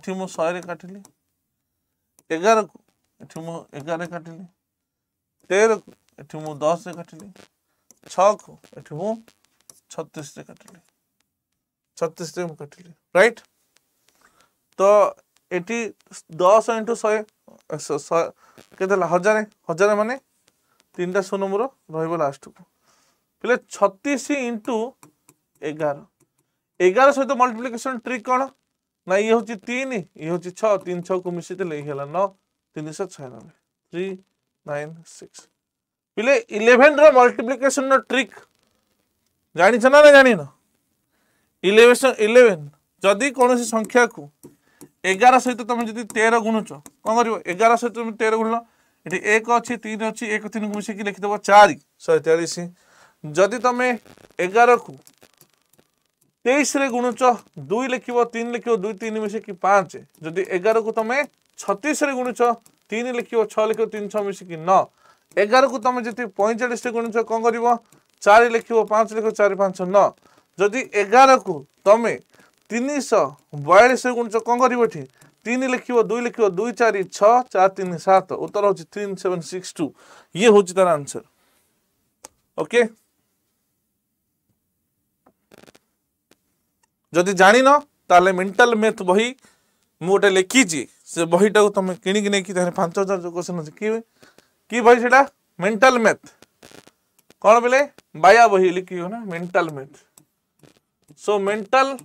ये मुझे काटिली এগারোকু এটি মু এগারে কাটিলি তেরকু এটি মু দশরে কাটিলি ছকু এটি মু ছত্রিশরে কাটিলি ছত্রিশরে মু কাটিলি রাইট তো এটি দশ ইন্টু শহে কেতে হজারে হজারে মানে তিনটা শূন্য মোর রহব লাস্টকু বলে ছত্রিশ ইন্টু এগার এগার সহ মল্টিপ্লিকেসন ট্রিক কোণ ନା ଇଏ ହେଉଛି ତିନି ଇଏ ହେଉଛି ଛଅ ତିନି ଛଅକୁ ମିଶିଦେଲେ ଇଏ ହେଲା ନଅ ତିନିଶହ ଛୟାନବେ ଥ୍ରୀ ନାଇନ୍ ସିକ୍ସ ପିଲେ ଇଲେଭେନ୍ର ମଲ୍ଟିପ୍ଲିକେସନ୍ର ଟ୍ରିକ୍ ଜାଣିଛ ନା ନା ଜାଣିନ ଇଲେଭେସନ୍ ଇଲେଭେନ୍ ଯଦି କୌଣସି ସଂଖ୍ୟାକୁ ଏଗାର ସହିତ ତୁମେ ଯଦି ତେର ଗୁଣୁଛ କ'ଣ କରିବ ଏଗାର ସହିତ ତୁମେ ତେର ଗୁଣିଲ ଏଠି ଏକ ଅଛି ତିନି ଅଛି ଏକ ତିନିକୁ ମିଶିକି ଲେଖିଦେବ ଚାରି ଶହେ ଚାଳିଶ ଯଦି ତୁମେ ଏଗାରକୁ তেইশে গুণুচ দুই লিখব তিন লিখব দুই তিন মিশিকি পাঁচ যদি এগারকু তুমি ছতিশে গুণুচ তিন লিখব ছ লিখব তিন ছ মিশিকি ন এগারকু তুমি যদি পঁয়চাশে গুণুচ কম করব চারি লিখব পাঁচ লিখব চারি পাঁচ ন যদি এগারকু তুমি তিনশ বয়াশে গুণুচ কম করব এটি तीन लिख दुई लिख दुई चार छ चार तीन सात उत्तर हूँ तीन सेवेन सिक्स टू ये हूँ तार आंसर ओके जदि जान ताले मेंटल मेथ बही मुझे लिखी से बहीटा को तुम किणिकी नहीं पांच हजार जो क्वेश्चन अच्छे कि कि बही सीटा मेंटल मेथ कौन बोले बाया बही लिखी ना मेंटल मेथ सो मेंटल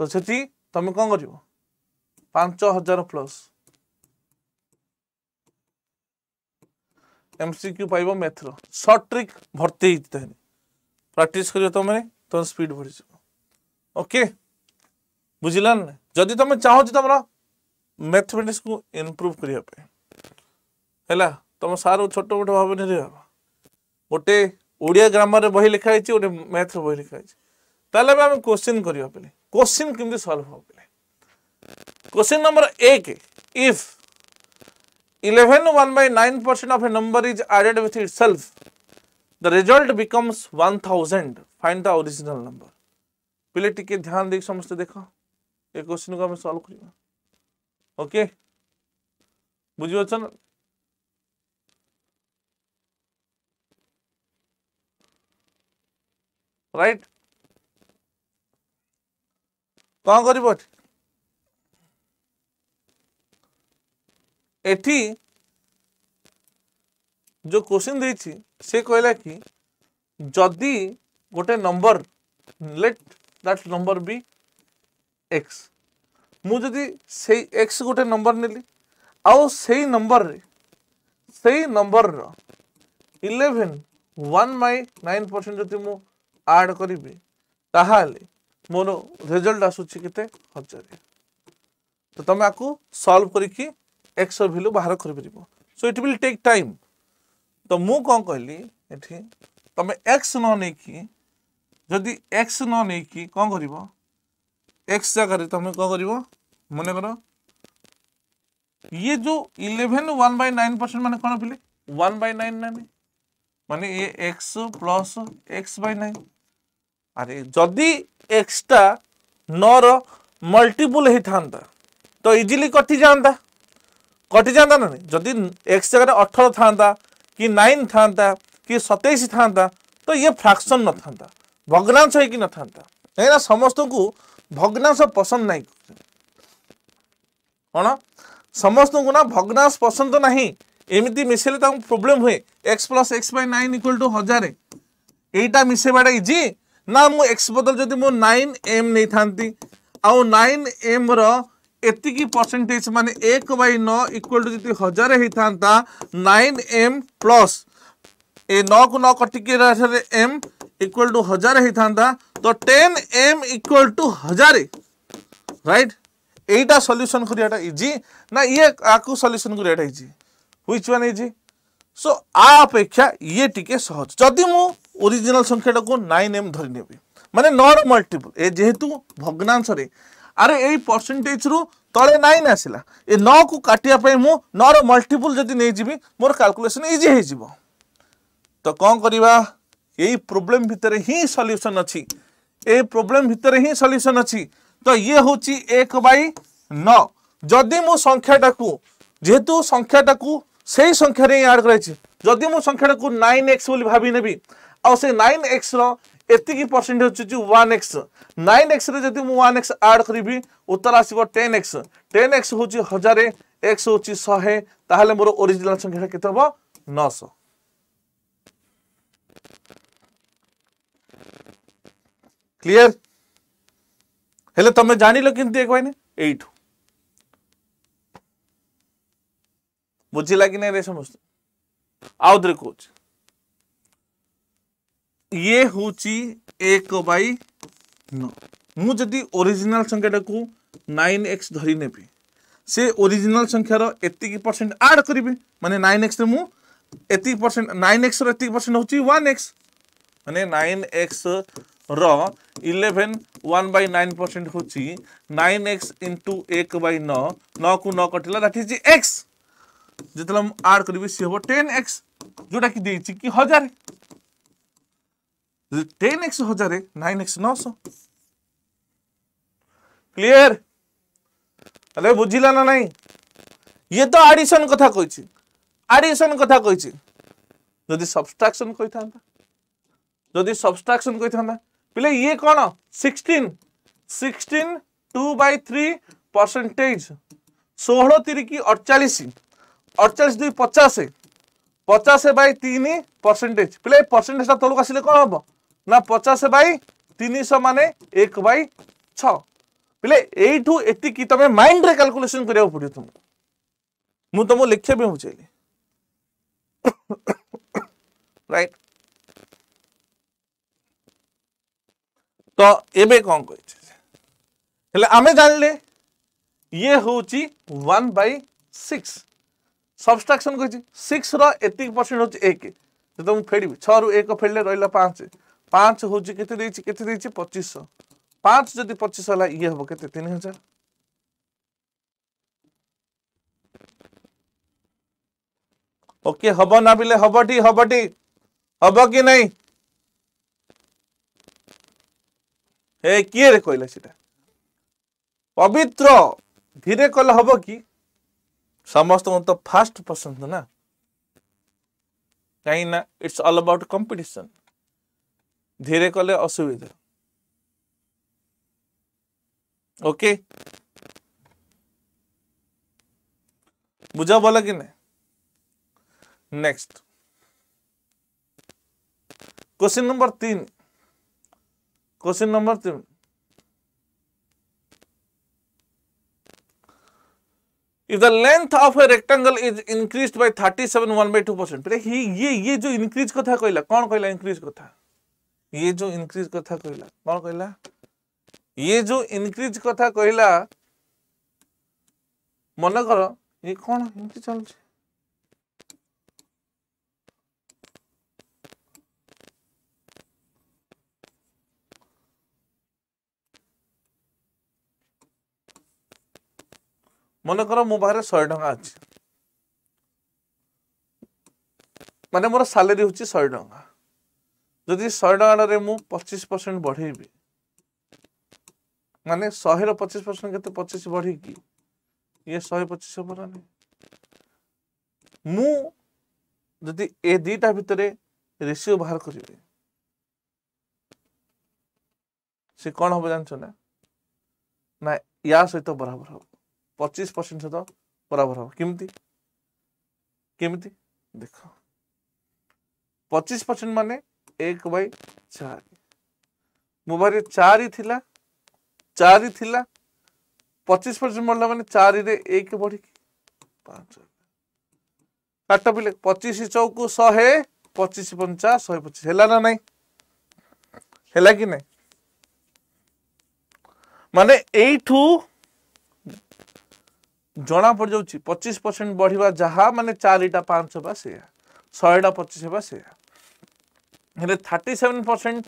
तो से तुम कौन कर पांच हजार प्लस एमसीक्यू पाइब मैथ्र सर्ट ट्रिक भर्ती है प्राक्ट कर तुम तुम स्पीड बढ़ी ओके बुझल जदि तुम चाहो तुम मैथमेटिक्स को इम्प्रूव करने है तुम सार छोट मोट भाव नहीं गोटे ओडिया ग्रामर बही लिखाई गोटे मैथ्र बही लिखाई तेल क्वेश्चन करवाई क्वेश्चन कमी सल्व हो गए क्वेश्चन नंबर एक if eleven one by nine percent of a number is added with itself the result becomes one thousand find the original number पहले टी ध्यान दे समस्त देख ये क्वेश्चन को हमें सॉल्व कर ओके बुझ राइट right? କ'ଣ କରିବ ଏଠି ଏଠି ଯେଉଁ କୋଶ୍ଚିନ୍ ଦେଇଛି ସେ କହିଲା କି ଯଦି ଗୋଟେ number let that number be x ମୁଁ ଯଦି ସେଇ ଏକ୍ସ ଗୋଟେ ନମ୍ବର ନେଲି ଆଉ ସେଇ ନମ୍ବରରେ ସେଇ ନମ୍ବରର eleven one by nine percent ଯଦି ମୁଁ ଆଡ଼୍ କରିବି ତାହେଲେ मोर रेजल्ट आसे हजार तो तुम आपको सल्व करके एक्स भैल्यू बाहर कर so it will take time तो मुझे कहली तुम एक्स न नहींकि जदि एक्स न नहींकि कौन कर एक्स जगह तुम कौन कर मन कर ये जो eleven one by nine percent मान कौन पिले वन बै नाइन नाइन मान ये x plus x by nine अरे जदि एक्सट्रा नौर मल्टीपुल होता तो इजिली कटि जाता कटि जाता ना जदि एक्स जगह अठर था कि नाइन था कि सतैश था तो ये फ्राक्शन न था भग्नांश हो न था कहीं समस्त को भग्नांश पसंद ना कौन समस्त को ना भग्नांश पसंद ना एमती मिसेले प्रोब्लेम हुए x plus x by nine equal to हजार यहाँ मिसेबाटा इजी ना मु एक्स बदल जो मु नाइन एम नहीं था आ नाइन एम रतीक परसेंटेज मान एक बै नौ इक्वल टू जो हजार होता नाइन एम प्लस ए नौ को नौ कटिके एम इक्वल टू हजार होता तो टेन एम इक्वल टू हजार रईट यहीटा सल्यूसन कराटा इजी ना ये आपको सल्यूसन कराटा इजी हुई वन इजी सो आ अपेक्षा ये टी सहज जदि मु ଓରିଜିନାଲ ସଂଖ୍ୟାଟାକୁ ନାଇନ୍ ଏମ୍ ଧରିନେବି ମାନେ ନର ମଲ୍ଟିପୁଲ ଏ ଯେହେତୁ ଭଗ୍ନାଂଶରେ ଆରେ ଏଇ ପରସେଣ୍ଟେଜରୁ ତଳେ ନାଇନ୍ ଆସିଲା ଏ ନଅକୁ କାଟିବା ପାଇଁ ମୁଁ ନଅର ମଲ୍ଟିପୁଲ ଯଦି ନେଇଯିବି ମୋର କାଲକୁଲେସନ୍ ଇଜି ହେଇଯିବ ତ କ'ଣ କରିବା ଏଇ ପ୍ରୋବ୍ଲେମ୍ ଭିତରେ ହିଁ ସଲ୍ୟୁସନ୍ ଅଛି ଏ ପ୍ରୋବ୍ଲେମ୍ ଭିତରେ ହିଁ ସଲ୍ୟୁସନ୍ ଅଛି ତ ଇଏ ହେଉଛି ଏକ ବାଇ ନଅ ଯଦି ମୁଁ ସଂଖ୍ୟାଟାକୁ ଯେହେତୁ ସଂଖ୍ୟାଟାକୁ ସେଇ ସଂଖ୍ୟାରେ ହିଁ ଆଡ଼୍ କରାଇଛି ଯଦି ମୁଁ ସଂଖ୍ୟାଟାକୁ ନାଇନ୍ ଏକ୍ସ ବୋଲି ଭାବିନେବି आउट एक्स रतीक परसेंटेज हूँ one x nine x one x add करी उत्तर आसो टेन एक्स टेन एक्स हूँ हजार एक्स हूँ शहे तालोले मोर ओरिजिनाल संख्या के नौश क्लीयर हेले तुम जान लिंट बुझला कि नहीं समस्त आउ थे कौच ये हूँ एक बै ମୁଁ ଯଦି ଓରିଜିନାଲ୍ ସଂଖ୍ୟାଟାକୁ ନାଇନ୍ ଏକ୍ସ ଧରି ନେବି ସେ ଓରିଜିନାଲ୍ ସଂଖ୍ୟାର ଏତିକି ପରସେଣ୍ଟ ଆଡ଼୍ କରିବି ମାନେ ନାଇନ୍ ଏକ୍ସରେ ମୁଁ ଏତିକି ପରସେଣ୍ଟ ନାଇନ୍ ଏକ୍ସର ଏତିକି ପରସେଣ୍ଟ ହେଉଛି ୱାନ୍ ଏକ୍ସ ମାନେ ନାଇନ୍ ଏକ୍ସର eleven one by nine percent ହେଉଛି ନାଇନ୍ ଏକ୍ସ ଇଣ୍ଟୁ ଏକ ବାଇ ନଅ ନଅକୁ ନଅ କଟିଲା ଦ୍ୟାଟ୍ ଇଜ୍ ଏକ୍ସ ଯେତେବେଳେ ମୁଁ ଆଡ଼୍ କରିବି ସିଏ ହେବ ଟେନ୍ ଏକ୍ସ ଯେଉଁଟାକି ଦେଇଛି କି ହଜାରେ टेन एक्स हजार नाइन एक्स नौश क्लीयर अरे बुझिला ना नहीं ये तो आडिशन कथा कही आडिशन कथा कही जदि सब्सट्राक्शन कही था जदि सब्सट्राक्शन कही था पे ये कौन sixteen sixteen two by three percentage षोह तीरिक अड़चाश अड़चाश दुई पचास पचास बै तीन परसेंटेज पे परसेंटेज तौक आसिले कौन हम ना पचास बनिश मान एक बिले यही तुम माइंड रे कैलकुलेशन करा पड़ो तुम मु तुम लिखे भी बचे राइट तो ये कौन कहे जान ले ये हूँ one by six subtraction six percent हूँ एक जो फेरबी छु एक फेरले रहा पाँच ପାଞ୍ଚ ହେଉଛି କେତେ ଦେଇଛି କେତେ ଦେଇଛି ପଚିଶଶହ ପାଞ୍ଚ ଯଦି ପଚିଶ ହେଲା ଇଏ ହବ କେତେ ତିନି ହଜାର ଓକେ ହବ ନା ବିଲେ ହବଟି ହବଟି ହବ କି ନାଇଁ ଏ କିଏରେ କହିଲେ ସେଟା ପବିତ୍ର ଧୀରେ କଲେ ହବ କି ସମସ୍ତଙ୍କୁ ତ ଫାଷ୍ଟ ପସନ୍ଦ ନା କାହିଁକି ନା ଇଟ୍ସ ଅଲ୍ ଆବାଉଟ୍ କମ୍ପିଟିସନ୍ धीरे कले असुविधा ओके बुझा बोला कि नहीं नेक्स्ट क्वेश्चन नंबर तीन क्वेश्चन नंबर तीन if the length of a rectangle is increase by thirty seven one by two percent ये ये जो इंक्रीज कथा कहला कौन कहला इंक्रीज कथा ये जो ଇନକ୍ରିଜ କଥା କହିଲା କ'ଣ କହିଲା ଇଏ ଯୋଉ ଇନକ୍ରିଜ କଥା କହିଲା ମନେକର ଇଏ କ'ଣ ଏମିତି ଚାଲୁଛି ମନେକର ମୋ ପାଖରେ ଶହେ ଟଙ୍କା ଅଛି ମାନେ ମୋର ସାଲେରୀ ହେଉଛି ଶହେ ଟଙ୍କା ଯଦି ଶହେ ଟଙ୍କାଟାରେ ମୁଁ ପଚିଶ ପରସେଣ୍ଟ ବଢ଼େଇବି ମାନେ ଶହେର ପଚିଶ ପରସେଣ୍ଟ କେତେ ପଚିଶ ବଢ଼ିକି ଇଏ ଶହେ ପଚିଶ ହେବ ନା ନାହିଁ ମୁଁ ଯଦି ଏ ଦୁଇଟା ଭିତରେ ରେସିଓ ବାହାର କରିବି ସେ କ'ଣ ହେବ ଜାଣିଛ ନା ନା ୟା ସହିତ ବରାବର ହେବ ପଚିଶ ପରସେଣ୍ଟ ସହିତ ବରାବର ହେବ କେମିତି କେମିତି ଦେଖ ପଚିଶ ପରସେଣ୍ଟ ମାନେ एक बै चार मो भार चार चार पचीस परसेंट बढ़ला मान चार एक बढ़ पांच काट पे पचीस चौक शहे पचीस पंचा शहे पचीस है ना ना है कि ना मान यू जना पड़ जा पचिश परसेंट बढ़िया जहा मान चार पांच हाँ से शहेटा पचीस हाँ से ହେଲେ thirty seven percent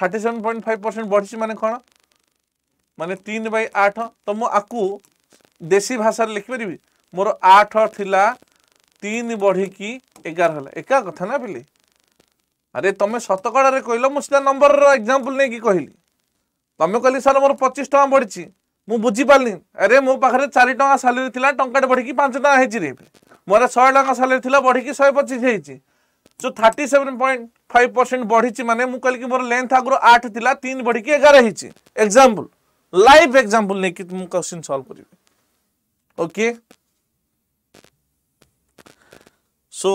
thirty seven point five percent ବଢ଼ିଛି ମାନେ କ'ଣ ମାନେ ତିନି ବାଇ ଆଠ ତ ମୁଁ ଆକୁ ଦେଶୀ ଭାଷାରେ ଲେଖିପାରିବି ମୋର ଆଠ ଥିଲା ତିନି ବଢ଼ିକି ଏଗାର ହେଲା ଏକା କଥା ନା ପିଲି ଆରେ ତମେ ଶତକଡ଼ାରେ କହିଲ ମୁଁ ସିଧା ନମ୍ବରର ଏକ୍ଜାମ୍ପଲ୍ ନେଇକି କହିଲି ତମେ କହିଲି ସାର୍ ମୋର ପଚିଶ ଟଙ୍କା ବଢ଼ିଛି ମୁଁ ବୁଝିପାରିଲି ଆରେ ମୋ ପାଖରେ ଚାରି ଟଙ୍କା ସାଲେରୀ ଥିଲା ଟଙ୍କାଟେ ବଢ଼ିକି ପାଞ୍ଚ ଟଙ୍କା ହେଇଛି ରେ ମୋର ଶହେ ଟଙ୍କା ସାଲେରୀ ଥିଲା ବଢ଼ିକି ଶହେ ପଚିଶ ହେଇଛି जो thirty seven point five percent बढ़ी मानते मुझे मोर लेंथ आगुरी आठ थी तीन बढ़ी एगार एक्जामपल लाइफ एक्जामपल नहीं कि क्वेश्चन सल्व करी ओके सो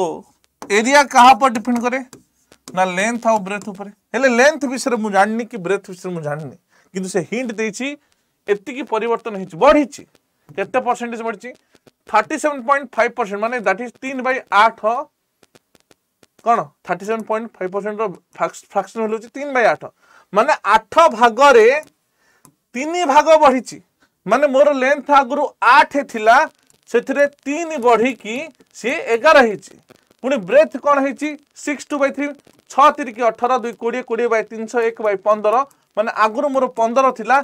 एरिया क्या पर डिपेंड करे ना लेंथ आ ब्रेथ उपर हेले लेंथ विषय मु जाननी कि ब्रेथ विषय मु जाननी किंतु से हिंट देछि एतिकी परिवर्तन हिछि बढ़िछि केते परसेंटेज बढ़िछि 37.5 परसेंट माने दैट इज 3 बाय 8 କ'ଣ ଥାର୍ଟି ସେଭେନ୍ ପଏଣ୍ଟ ଫାଇଭ୍ ପରସେଣ୍ଟର ଫ୍ରାକ୍ସନ୍ ଭ୍ୟାଲ୍ୟୁ ହେଉଛି ତିନି ବାଇ ଆଠ ମାନେ ଆଠ ଭାଗରେ ତିନି ଭାଗ ବଢ଼ିଛି ମାନେ ମୋର ଲେନ୍ଥ ଆଗରୁ ଆଠ ଥିଲା ସେଥିରେ ତିନି ବଢ଼ିକି ସିଏ ଏଗାର ହେଇଛି ପୁଣି ବ୍ରେଥ୍ କ'ଣ ହେଇଛି ସିକ୍ସ ଟୁ ବାଇ ଥ୍ରୀ ଛଅ ତିରିକି ଅଠର ଦୁଇ କୋଡ଼ିଏ କୋଡ଼ିଏ ବାଇ ତିନିଶହ ଏକ ବାଇ ପନ୍ଦର ମାନେ ଆଗରୁ ମୋର ପନ୍ଦର ଥିଲା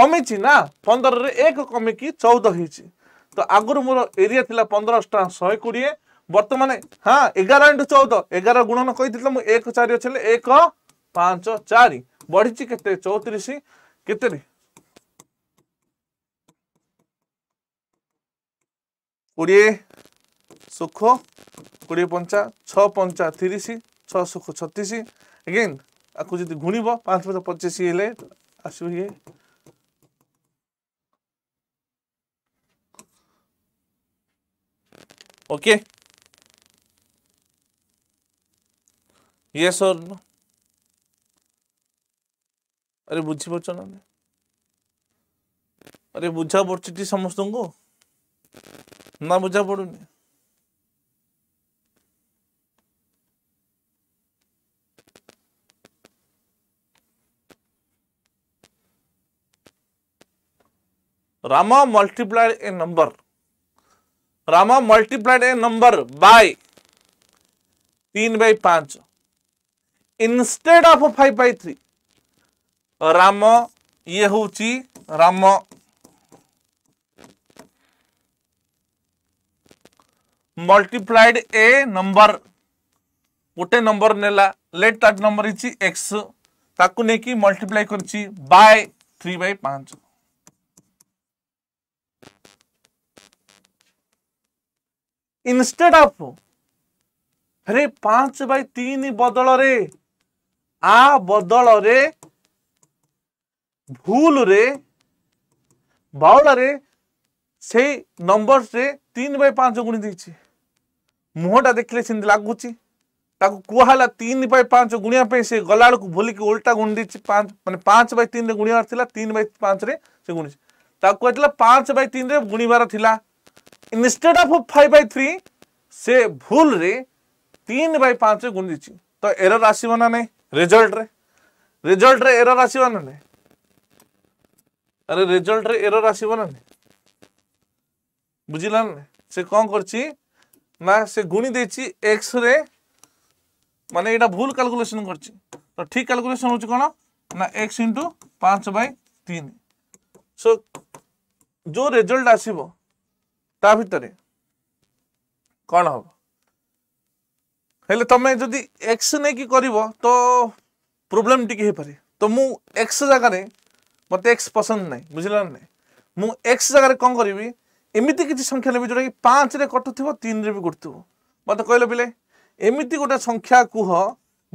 କମିଛି ନା ପନ୍ଦରରେ ଏକ କମିକି ଚଉଦ ହେଇଛି ତ ଆଗରୁ ମୋର ଏରିଆ ଥିଲା ପନ୍ଦର ଶହେ କୋଡ଼ିଏ বর্তমানে হ্যাঁ এগারো ইন্টু চৌদ এগারো গুণন কইলে মু এক চারি অছিল এক পাঁচ চারি বড়িছি কেতে চৌত্রিশ কেতে কোড়িয়ে সুখ কোড়িয়ে পঞ্চা ছ পঞ্চা তিরিশ ছ সুখ ছত্রিশ এগেন আকু যদি গুণিব পাঁচ পঞ্চা পঁচিশ হলে আসবে ইয়ে Okay. yes or no अरे बुझी पड़छ ना अरे बुझा पड़छटी समस्त को ना बुझा पड़ुनी Rama multiplied a number. Rama multiplied a number by तीन बाई पांच instead of five by three Ram ये हूँ राम मल्टीप्लाइड ए नंबर गोटे नंबर नेला लेट तार नंबर होची एक्स ताकू मल्टीप्लाई कर बाय 3 बाय 5 इनस्टेड अफ अरे पांच बै तीन बदल रे আ বদলরে ভুলরে বাউলারে সেই নম্বরসে তিন বাই পাঁচ গুণি দিয়েছি ମୁହଁଟା ଦେଖିଲେ ସେମିତି ଲାଗୁଛି ତାକୁ କୁହାହେଲା ତିନି ବାଇ ପାଞ୍ଚ ଗୁଣିବା ପାଇଁ ସେ ଗଲାବେଳକୁ ଭୁଲିକି ଓଲଟା ଗୁଣି ଦେଇଛି ପାଞ୍ଚ ମାନେ ପାଞ୍ଚ ବାଇ ତିନିରେ ଗୁଣିବାର ଥିଲା ତିନି ବାଇ ପାଞ୍ଚରେ ସେ ଗୁଣିଛି ତାକୁ କୁହାଯାଇଥିଲା ପାଞ୍ଚ ବାଇ ତିନିରେ ଗୁଣିବାର ଥିଲା instead of five by three ସେ ଭୁଲରେ ତିନି ବାଇ ପାଞ୍ଚରେ ଗୁଣି ଦେଇଛି ତ ଏରର୍ ଆସିବ ନା ନାହିଁ ରେଜଲ୍ଟରେ ରେଜଲ୍ଟରେ ଏରର ଆସିବ ନା ନାହିଁ ଆରେ ରେଜଲ୍ଟରେ ଏରର ଆସିବ ନା ନାହିଁ ବୁଝିଲା ନା ସେ କ'ଣ କରିଛି ନା ସେ ଗୁଣି ଦେଇଛି ଏକ୍ସରେ ମାନେ ଏଇଟା ଭୁଲ କାଲକୁଲେସନ୍ କରିଛି ତ ଠିକ୍ କାଲକୁଲେସନ୍ ହେଉଛି କ'ଣ ନା ଏକ୍ସ ଇଣ୍ଟୁ ପାଞ୍ଚ ବାଇ ତିନି ସୋ ଯେଉଁ ରେଜଲ୍ଟ ଆସିବ ତା ଭିତରେ କ'ଣ ହେବ ହେଲେ ତମେ ଯଦି ଏକ୍ସ ନେଇକି କରିବ ତ ପ୍ରୋବ୍ଲେମ୍ ଟିକେ ହେଇପାରେ ତ ମୁଁ ଏକ୍ସ ଜାଗାରେ ମୋତେ ଏକ୍ସ ପସନ୍ଦ ନାହିଁ ବୁଝିଲା ନା ନାହିଁ ମୁଁ ଏକ୍ସ ଜାଗାରେ କ'ଣ କରିବି ଏମିତି କିଛି ସଂଖ୍ୟା ନେବି ଯେଉଁଟାକି ପାଞ୍ଚରେ କଟୁଥିବ ତିନିରେ ବି କଟୁଥିବ ମୋତେ କହିଲେ ପିଲେ ଏମିତି ଗୋଟେ ସଂଖ୍ୟା କୁହ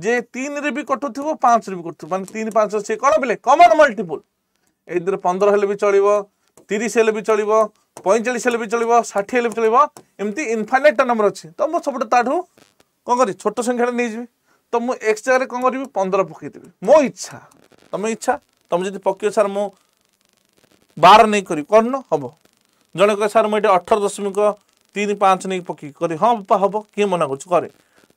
ଯେ ତିନିରେ ବି କଟୁଥିବ ପାଞ୍ଚରେ ବି କଟୁଥିବ ମାନେ ତିନି ପାଞ୍ଚ ସେ କ'ଣ ପିଲେ କମନ୍ ମଲ୍ଟିପୁଲ୍ ଏଇ ଦିହରେ ପନ୍ଦର ହେଲେ ବି ଚଳିବ ତିରିଶ ହେଲେ ବି ଚଳିବ ପଇଁଚାଳିଶ ହେଲେ ବି ଚଳିବ ଷାଠିଏ ହେଲେ ବି ଚଳିବ ଏମିତି ଇନଫାଇନାଇଟ୍ଟା ନମ୍ବର ଅଛି ତ ମୁଁ ସବୁଠୁ ତାଠୁ କ'ଣ କରିବି ଛୋଟ ସଂଖ୍ୟାଟା ନେଇଯିବି ତ ମୁଁ ଏକ୍ସ ଜାଗାରେ କ'ଣ କରିବି ପନ୍ଦର ପକାଇଦେବି ମୋ ଇଚ୍ଛା ତମ ଇଚ୍ଛା ତମେ ଯଦି ପକାଇବ ସାର୍ ମୁଁ ବାର ନେଇ କରିବି କରୁନ ହେବ ଜଣେ କହେ ସାର୍ ମୁଁ ଏଠି ଅଠର ଦଶମିକ ତିନି ପାଞ୍ଚ ନେଇକି ପକେଇକି କରିବି ହଁ ବାପା ହେବ କିଏ ମନା କରୁଛି କରେ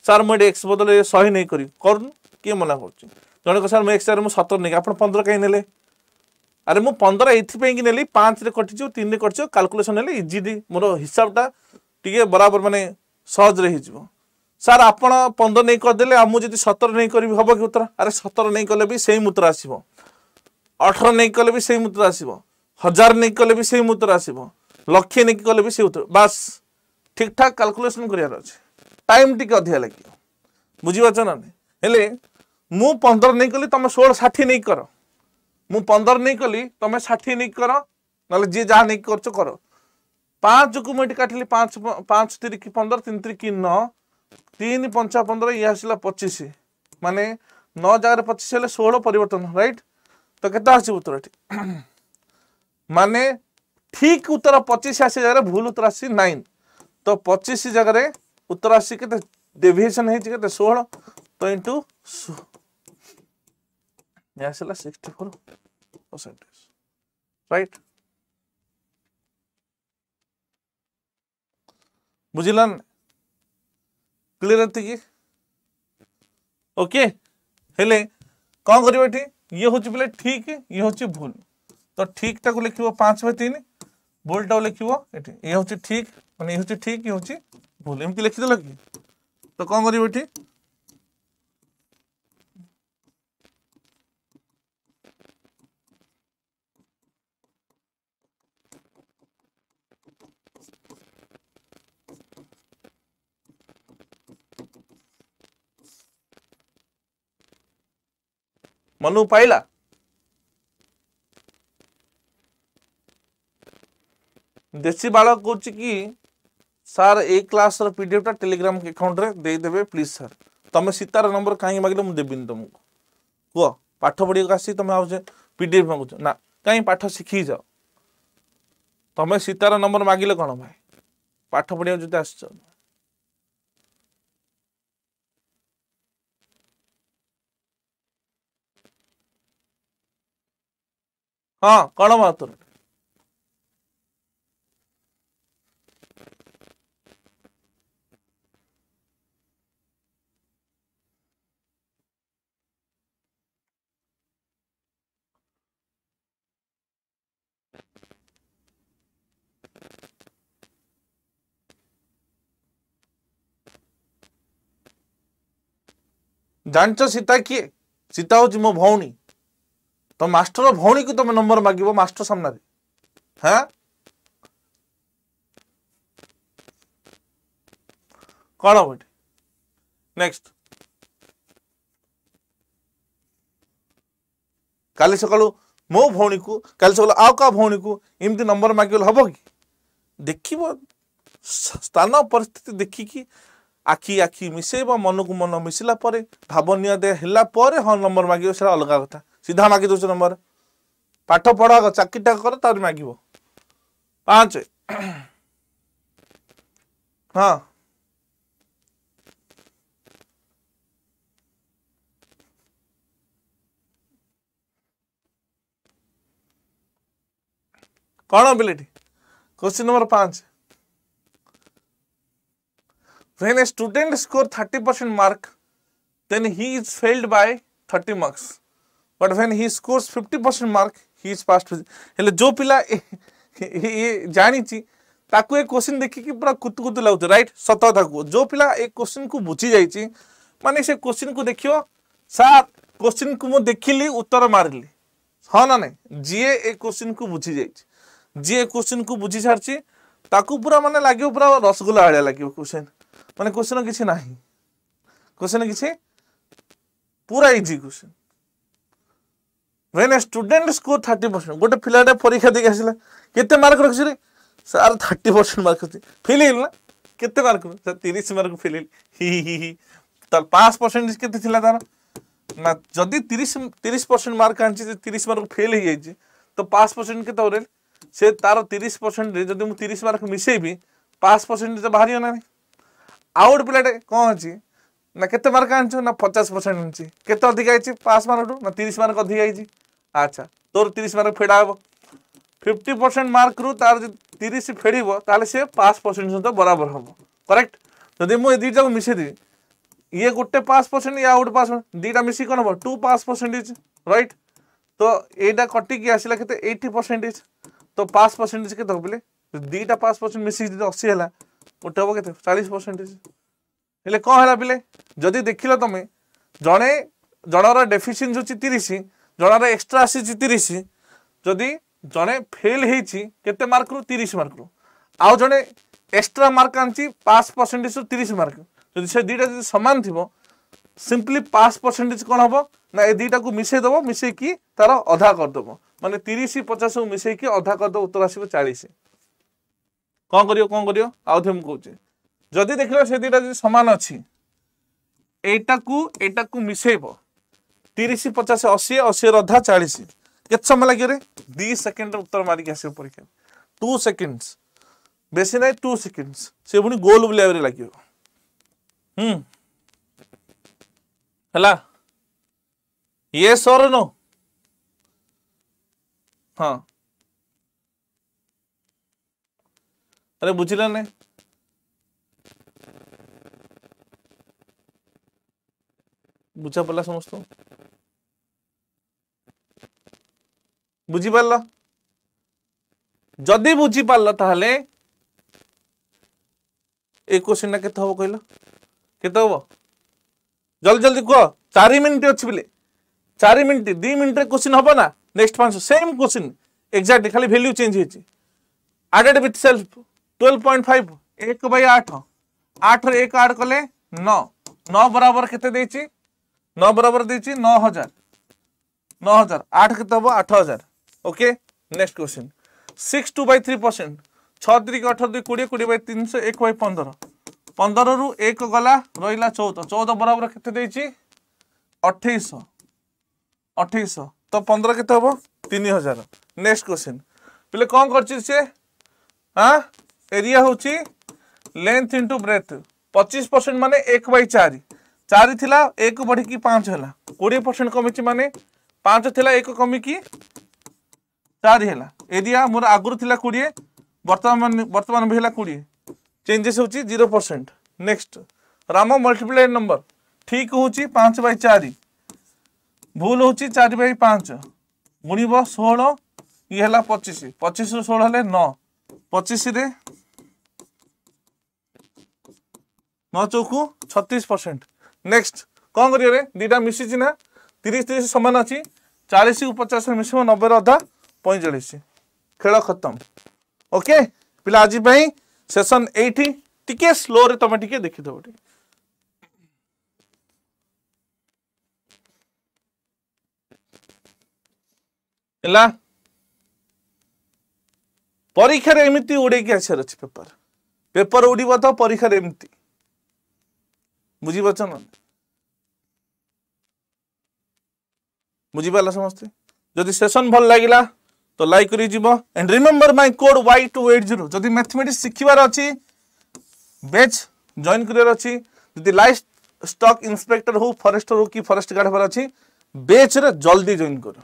ସାର୍ ମୁଁ ଏଠି ଏକ୍ସ ବଦଳରେ ଶହେ ନେଇ କରିବି କରୁନୁ କିଏ ମନା କରୁଛି ଜଣେ କହେ ସାର୍ ମୁଁ ଏକ୍ସ ଜାଗାରେ ମୁଁ ସତର ନେଇକି ଆପଣ ପନ୍ଦର କାହିଁ ନେଲେ ଆରେ ମୁଁ ପନ୍ଦର ଏଇଥିପାଇଁକି ନେଲି ପାଞ୍ଚରେ କଟିଯିବ ତିନିରେ କଟିଯିବ କାଲକୁଲେସନ୍ ହେଲେ ଇଜିଲି ମୋର ହିସାବଟା ଟିକେ ବରାବର ମାନେ ସହଜରେ ହେଇଯିବ ସାର୍ ଆପଣ ପନ୍ଦର ନେଇ କରିଦେଲେ ଆଉ ମୁଁ ଯଦି ସତର ନେଇ କରିବି ହେବ କି ଉତ୍ତର ଆରେ ସତର ନେଇ କଲେ ବି ସେଇ ମୁଦ୍ରା ଆସିବ ଅଠର ନେଇ କଲେ ବି ସେଇ ମୁଦ୍ରା ଆସିବ ହଜାର ନେଇ କଲେ ବି ସେଇ ମୁଦ୍ରା ଆସିବ ଲକ୍ଷେ ନେଇ କଲେ ବି ସେଇ ଉତ୍ତର ବାସ୍ ଠିକ୍ଠାକ୍ କାଲକୁଲେସନ୍ କରିବାର ଅଛି ଟାଇମ୍ ଟିକେ ଅଧିକା ଲାଗିବ ବୁଝିପାରୁଛ ନା ନାହିଁ ହେଲେ ମୁଁ ପନ୍ଦର ନେଇ କଲି ତୁମେ ଷୋହଳ ଷାଠିଏ ନେଇ କର ମୁଁ ପନ୍ଦର ନେଇ କଲି ତୁମେ ଷାଠିଏ ନେଇ କର ନହେଲେ ଯିଏ ଯାହା ନେଇକି କରୁଛ କର ପାଞ୍ଚକୁ ମୁଁ ଏଠି କାଟିଲି ପାଞ୍ଚ ପାଞ୍ଚ ତିରିକି ପନ୍ଦର ତିନି ତିରିକି ନଅ तीन पंचा पंद्रह ये आसला पचीस मान नौ जगार पचीस हेल्ले षोह पर रईट तो के उत्तर मान ठीक उत्तर पचीस आस जगह भूल उत्तर आस नाइन तो पचीस जगह उत्तर आसी के होते षोह तो इंटू आसला सिक्सटी फोर परसेंटेज रईट बुझल क्लियर आती ओके हेले कौन कर ये होची पले ठीक ये हूँ भूल तो ठीक टाक लिख पांच बै तीन भूल टाक लिख ये ठीक माने ये ठीक ये हूँ भूल एमती लिखीद कि तो कौन करिबा मनु पाइला देशी बालक कौन कि ସାର୍ ଏଇ କ୍ଲାସ୍ର ପି ଡି ଏଫ୍ଟା ଟେଲିଗ୍ରାମ ଆକାଉଣ୍ଟରେ ଦେଇଦେବେ ପ୍ଲିଜ୍ ସାର୍ ତମେ ସୀତାର ନମ୍ବର କାହିଁକି ମାଗିଲେ ମୁଁ ଦେବିନି ତମକୁ କୁହ ପାଠ ପଢ଼ିବାକୁ ଆସି ତମେ ଆଉ ପି ଡି ଏଫ୍ ମାଗୁଛ ନା କାହିଁ ପାଠ ଶିଖିକି ଯାଅ ତମେ ସୀତାର ନମ୍ବର ମାଗିଲେ କ'ଣ ଭାଇ ପାଠ ପଢ଼ିବାକୁ ଯଦି ଆସିଛ हाँ कौन बात जान सीता किए सीता हूँ मो भौणी ତମ ମାଷ୍ଟର ଭଉଣୀକୁ ତମେ ନମ୍ବର ମାଗିବ ମାଷ୍ଟର ସାମ୍ନାରେ ହଁ କ'ଣ ହବ ଏଠି ନେକ୍ସଟ କାଲି ସକାଳୁ ମୋ ଭଉଣୀକୁ କାଲି ସକାଳୁ ଆଉ କାହା ଭଉଣୀକୁ ଏମିତି ନମ୍ବର ମାଗିଲେ ହବ କି ଦେଖିବ ସ୍ଥାନ ପରିସ୍ଥିତି ଦେଖିକି ଆଖି ଆଖି ମିଶାଇବ ମନକୁ ମନ ମିଶିଲା ପରେ ଭାବନୀୟ ହେଲା ପରେ ହଁ ନମ୍ବର ମାଗିବ ସେଇଟା ଅଲଗା କଥା सीधा मागि दौ नंबर पाठ पढ़ा चाकरीटा कर तार माग पांच हाँ कौन पिलेटी क्वेश्चन नंबर पांच when a student score thirty percent mark then he is failed by thirty marks but when he scores 50% mark he is passed hele जो पिला ye janichi ताकू एक क्वेश्चन देखिकी पूरा कुत कुत लगुच रईट सत कथा ताकू जो पिला एक क्वेश्चन को बुझी जा मानने से क्वेश्चन को देख सार क्वेश्चन को मुझे देख ली उत्तर मारे हाँ ना नहीं जीए ए क्वेश्चन को बुझी जाइए जीए क्वेश्चन को बुझी सारी ताकू पूरा मानने लगे पूरा रसगोला भाया लगे क्वेश्चन मानने क्वेश्चन किसी ना क्वेश्चन किसी पूरा easy question when a student score 30% gote phila ta porikha dik asila kete mark rakhi re sir 30% mark rakhi fail hil na kete mark sir 30 mark fail hil hi hi hi tar pass percentage kete thila tar na jodi 30 30% mark anchi 30 mark fail hi jaiji to pass percent kete ore se tar 30% re jodi mu 30 mark miseibi pass percentage to bahari na ଆଉ ଗୋଟେ ପିଲାଟେ କ'ଣ ଅଛି ନା କେତେ mark ଆଣିଛୁ ନା ପଚାଶ ପରସେଣ୍ଟ ଆଣିଛି କେତେ ଅଧିକା ହେଇଛି ପାସ୍ ମାର୍କଠୁ ନା ତିରିଶ ମାର୍କ ଅଧିକା ହେଇଛି আচ্ছা তোর তিরিশ মার্ক ফেড়া হব ফিফটি পরসেন্ট মার্করু তার তিরিশ ফেড়ব তাহলে সে পাঁচ পরসেন্ট সহ বরাবর হব করেক্ট যদি মু দুইটা মিশাইদেবি ইয়ে গোটে পাঁচ পরসেন্ট ইয়া গোটে পাঁচ দুইটা মিশিয়ে কম হব টু পাঁচ পরসেন্টেজ রাইট তো এইটা কটিকি আসলে কেতে এইটি পরসেন্টেজ তো পাঁচ পরসেন্টেজ কেতে হবলে দুইটা পাঁচ পরসেন্ট মিশিকি যদি অশী হল গোটে হব কেতে চাশ পরসেন্টেজ হলে কম হল পিলে যদি দেখিল তুমি জনে জনর ডেফিসিয়েন্সি হচ্ছে তিরিশ ଜଣାରେ ଏକ୍ସଟ୍ରା ଆସିଛି ତିରିଶ ଯଦି ଜଣେ ଫେଲ୍ ହେଇଛି କେତେ ମାର୍କରୁ ତିରିଶ ମାର୍କରୁ ଆଉ ଜଣେ ଏକ୍ସଟ୍ରା ମାର୍କ ଆଣିଛି ପାସ୍ ପରସେଣ୍ଟେଜରୁ ତିରିଶ ମାର୍କ ଯଦି ସେ ଦୁଇଟା ଯଦି ସମାନ ଥିବ ସିମ୍ପଲି ପାସ୍ ପରସେଣ୍ଟେଜ କ'ଣ ହେବ ନା ଏ ଦୁଇଟାକୁ ମିଶାଇ ଦେବ ମିଶାଇକି ତାର ଅଧା କରିଦେବ ମାନେ ତିରିଶ ପଚାଶକୁ ମିଶାଇକି ଅଧା କରିଦେବ ଉତ୍ତର ଆସିବ ଚାଳିଶ କ'ଣ କରିବ କ'ଣ କରିବ ଆଉ ଥରେ ମୁଁ କହୁଛି ଯଦି ଦେଖିଲ ସେ ଦୁଇଟା ଯଦି ସମାନ ଅଛି ଏଇଟାକୁ ଏଇଟାକୁ ମିଶାଇବ तीस पचास अशी अशी अधा चालीस के समय लगे दि सेकेंड उत्तर मारिक आस परीक्षा टू सेकेंडस बेस ना टू सेकेंडस सी पी गोल बुला लगे ये सर नो हाँ अरे बुझे ना बुझा पड़ा समस्त बुझिपाल जदि बुझिपाल ते क्वेश्चन टा के हम जल्दी जल्दी कह चार मिनिट अच्छे बिले चार मिनट दि मिनट क्वेश्चन हम ना नेक्स्ट पांच सेम क्वेश्चन एक्जाक्ट खाली भैल्यू चेंज होती added with self twelve point five एक बै आठ आठ एक आड कले नौ बराबर के नौ बराबर दे हजार नौ हजार आठ के आठ हजार okay next question six two by three percent ছ তিরিক অঠর দুই কোড়িয়ে কোড়িয়ে বাই তিনশো এক বাই পনেরো পনেরু এক গলা রহিলা চৌদ চৌদ বরাবর কেতে দিয়েছি অঠেইশ অঠেইশ তো পনেরো কেতে হব তিন হাজার নেক্সট क्वेश्चन বলে কম করছি সে হ্যাঁ এরিয়া হচ্ছে লেন্থ ইন্টু ব্রেথ পঁচিশ পরসেন্ট মানে এক বাই চারি চারি লা এক বড়ি পাঁচ হল কোড়িয়ে পরসেন্ট কমিছি মানে পাঁচ লা এক কমিকি ଚାରି ହେଲା ଏରିଆ ମୋର ଆଗରୁ ଥିଲା କୋଡ଼ିଏ ବର୍ତ୍ତମାନ ବର୍ତ୍ତମାନ ବି ହେଲା କୋଡ଼ିଏ ଚେଞ୍ଜେସ୍ ହେଉଛି zero percent next Ram multiply number ଠିକ୍ ହେଉଛି ପାଞ୍ଚ ବାଇ ଚାରି ଭୁଲ ହେଉଛି ଚାରି ବାଇ ପାଞ୍ଚ ଗୁଣିବ ଷୋହଳ ଇଏ ହେଲା ପଚିଶ ପଚିଶରୁ ଷୋହଳ ହେଲେ ନଅ ପଚିଶରେ ନଅ ଚଉକୁ ଛତିଶ ପରସେଣ୍ଟ ନେକ୍ସଟ କ'ଣ କରିବରେ ଦୁଇଟା ମିଶିଛି ନା ତିରିଶ ତିରିଶ ସମାନ ଅଛି ଚାଳିଶକୁ ପଚାଶରେ ମିଶିବ ନବେର ଅଧା पैंचाश खेल खत्म ओके पा आज सेसन ये स्लो तुम टे देखीद परीक्षा एमती उड़े आसार अच्छे पेपर पेपर उड़ब तो परीक्षा एमती बुझीपच ना बुझीपाल समस्ते जदि सेसन भल लगला ତ ଲାଇକ୍ କରି ଯିବ and remember my code Y two eight zero ଯଦି ମ୍ୟାଥମେଟିକ୍ସ ଶିଖିବାର ଅଛି ବ୍ୟାଚ୍ ଜଏନ୍ କରିବାର ଅଛି ଯଦି ଲାଇଫ୍ ଷ୍ଟକ୍ ଇନ୍ସପେକ୍ଟର ହଉ ଫରେଷ୍ଟର ହଉ କି ଫରେଷ୍ଟ ଗାର୍ଡ ହେବାର ଅଛି ବ୍ୟାଚ୍ରେ ଜଲ୍ଦି ଜଏନ୍ କର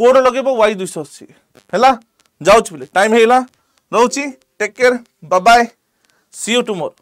କୋଡ୍ ଲଗେଇବ ୱାଇ ଦୁଇଶହ ଅଶୀ ହେଲା ଯାଉଛି ବୋଲେ ଟାଇମ୍ ହେଇଗଲା ରହୁଛି take care bye see you ଟୁମୋର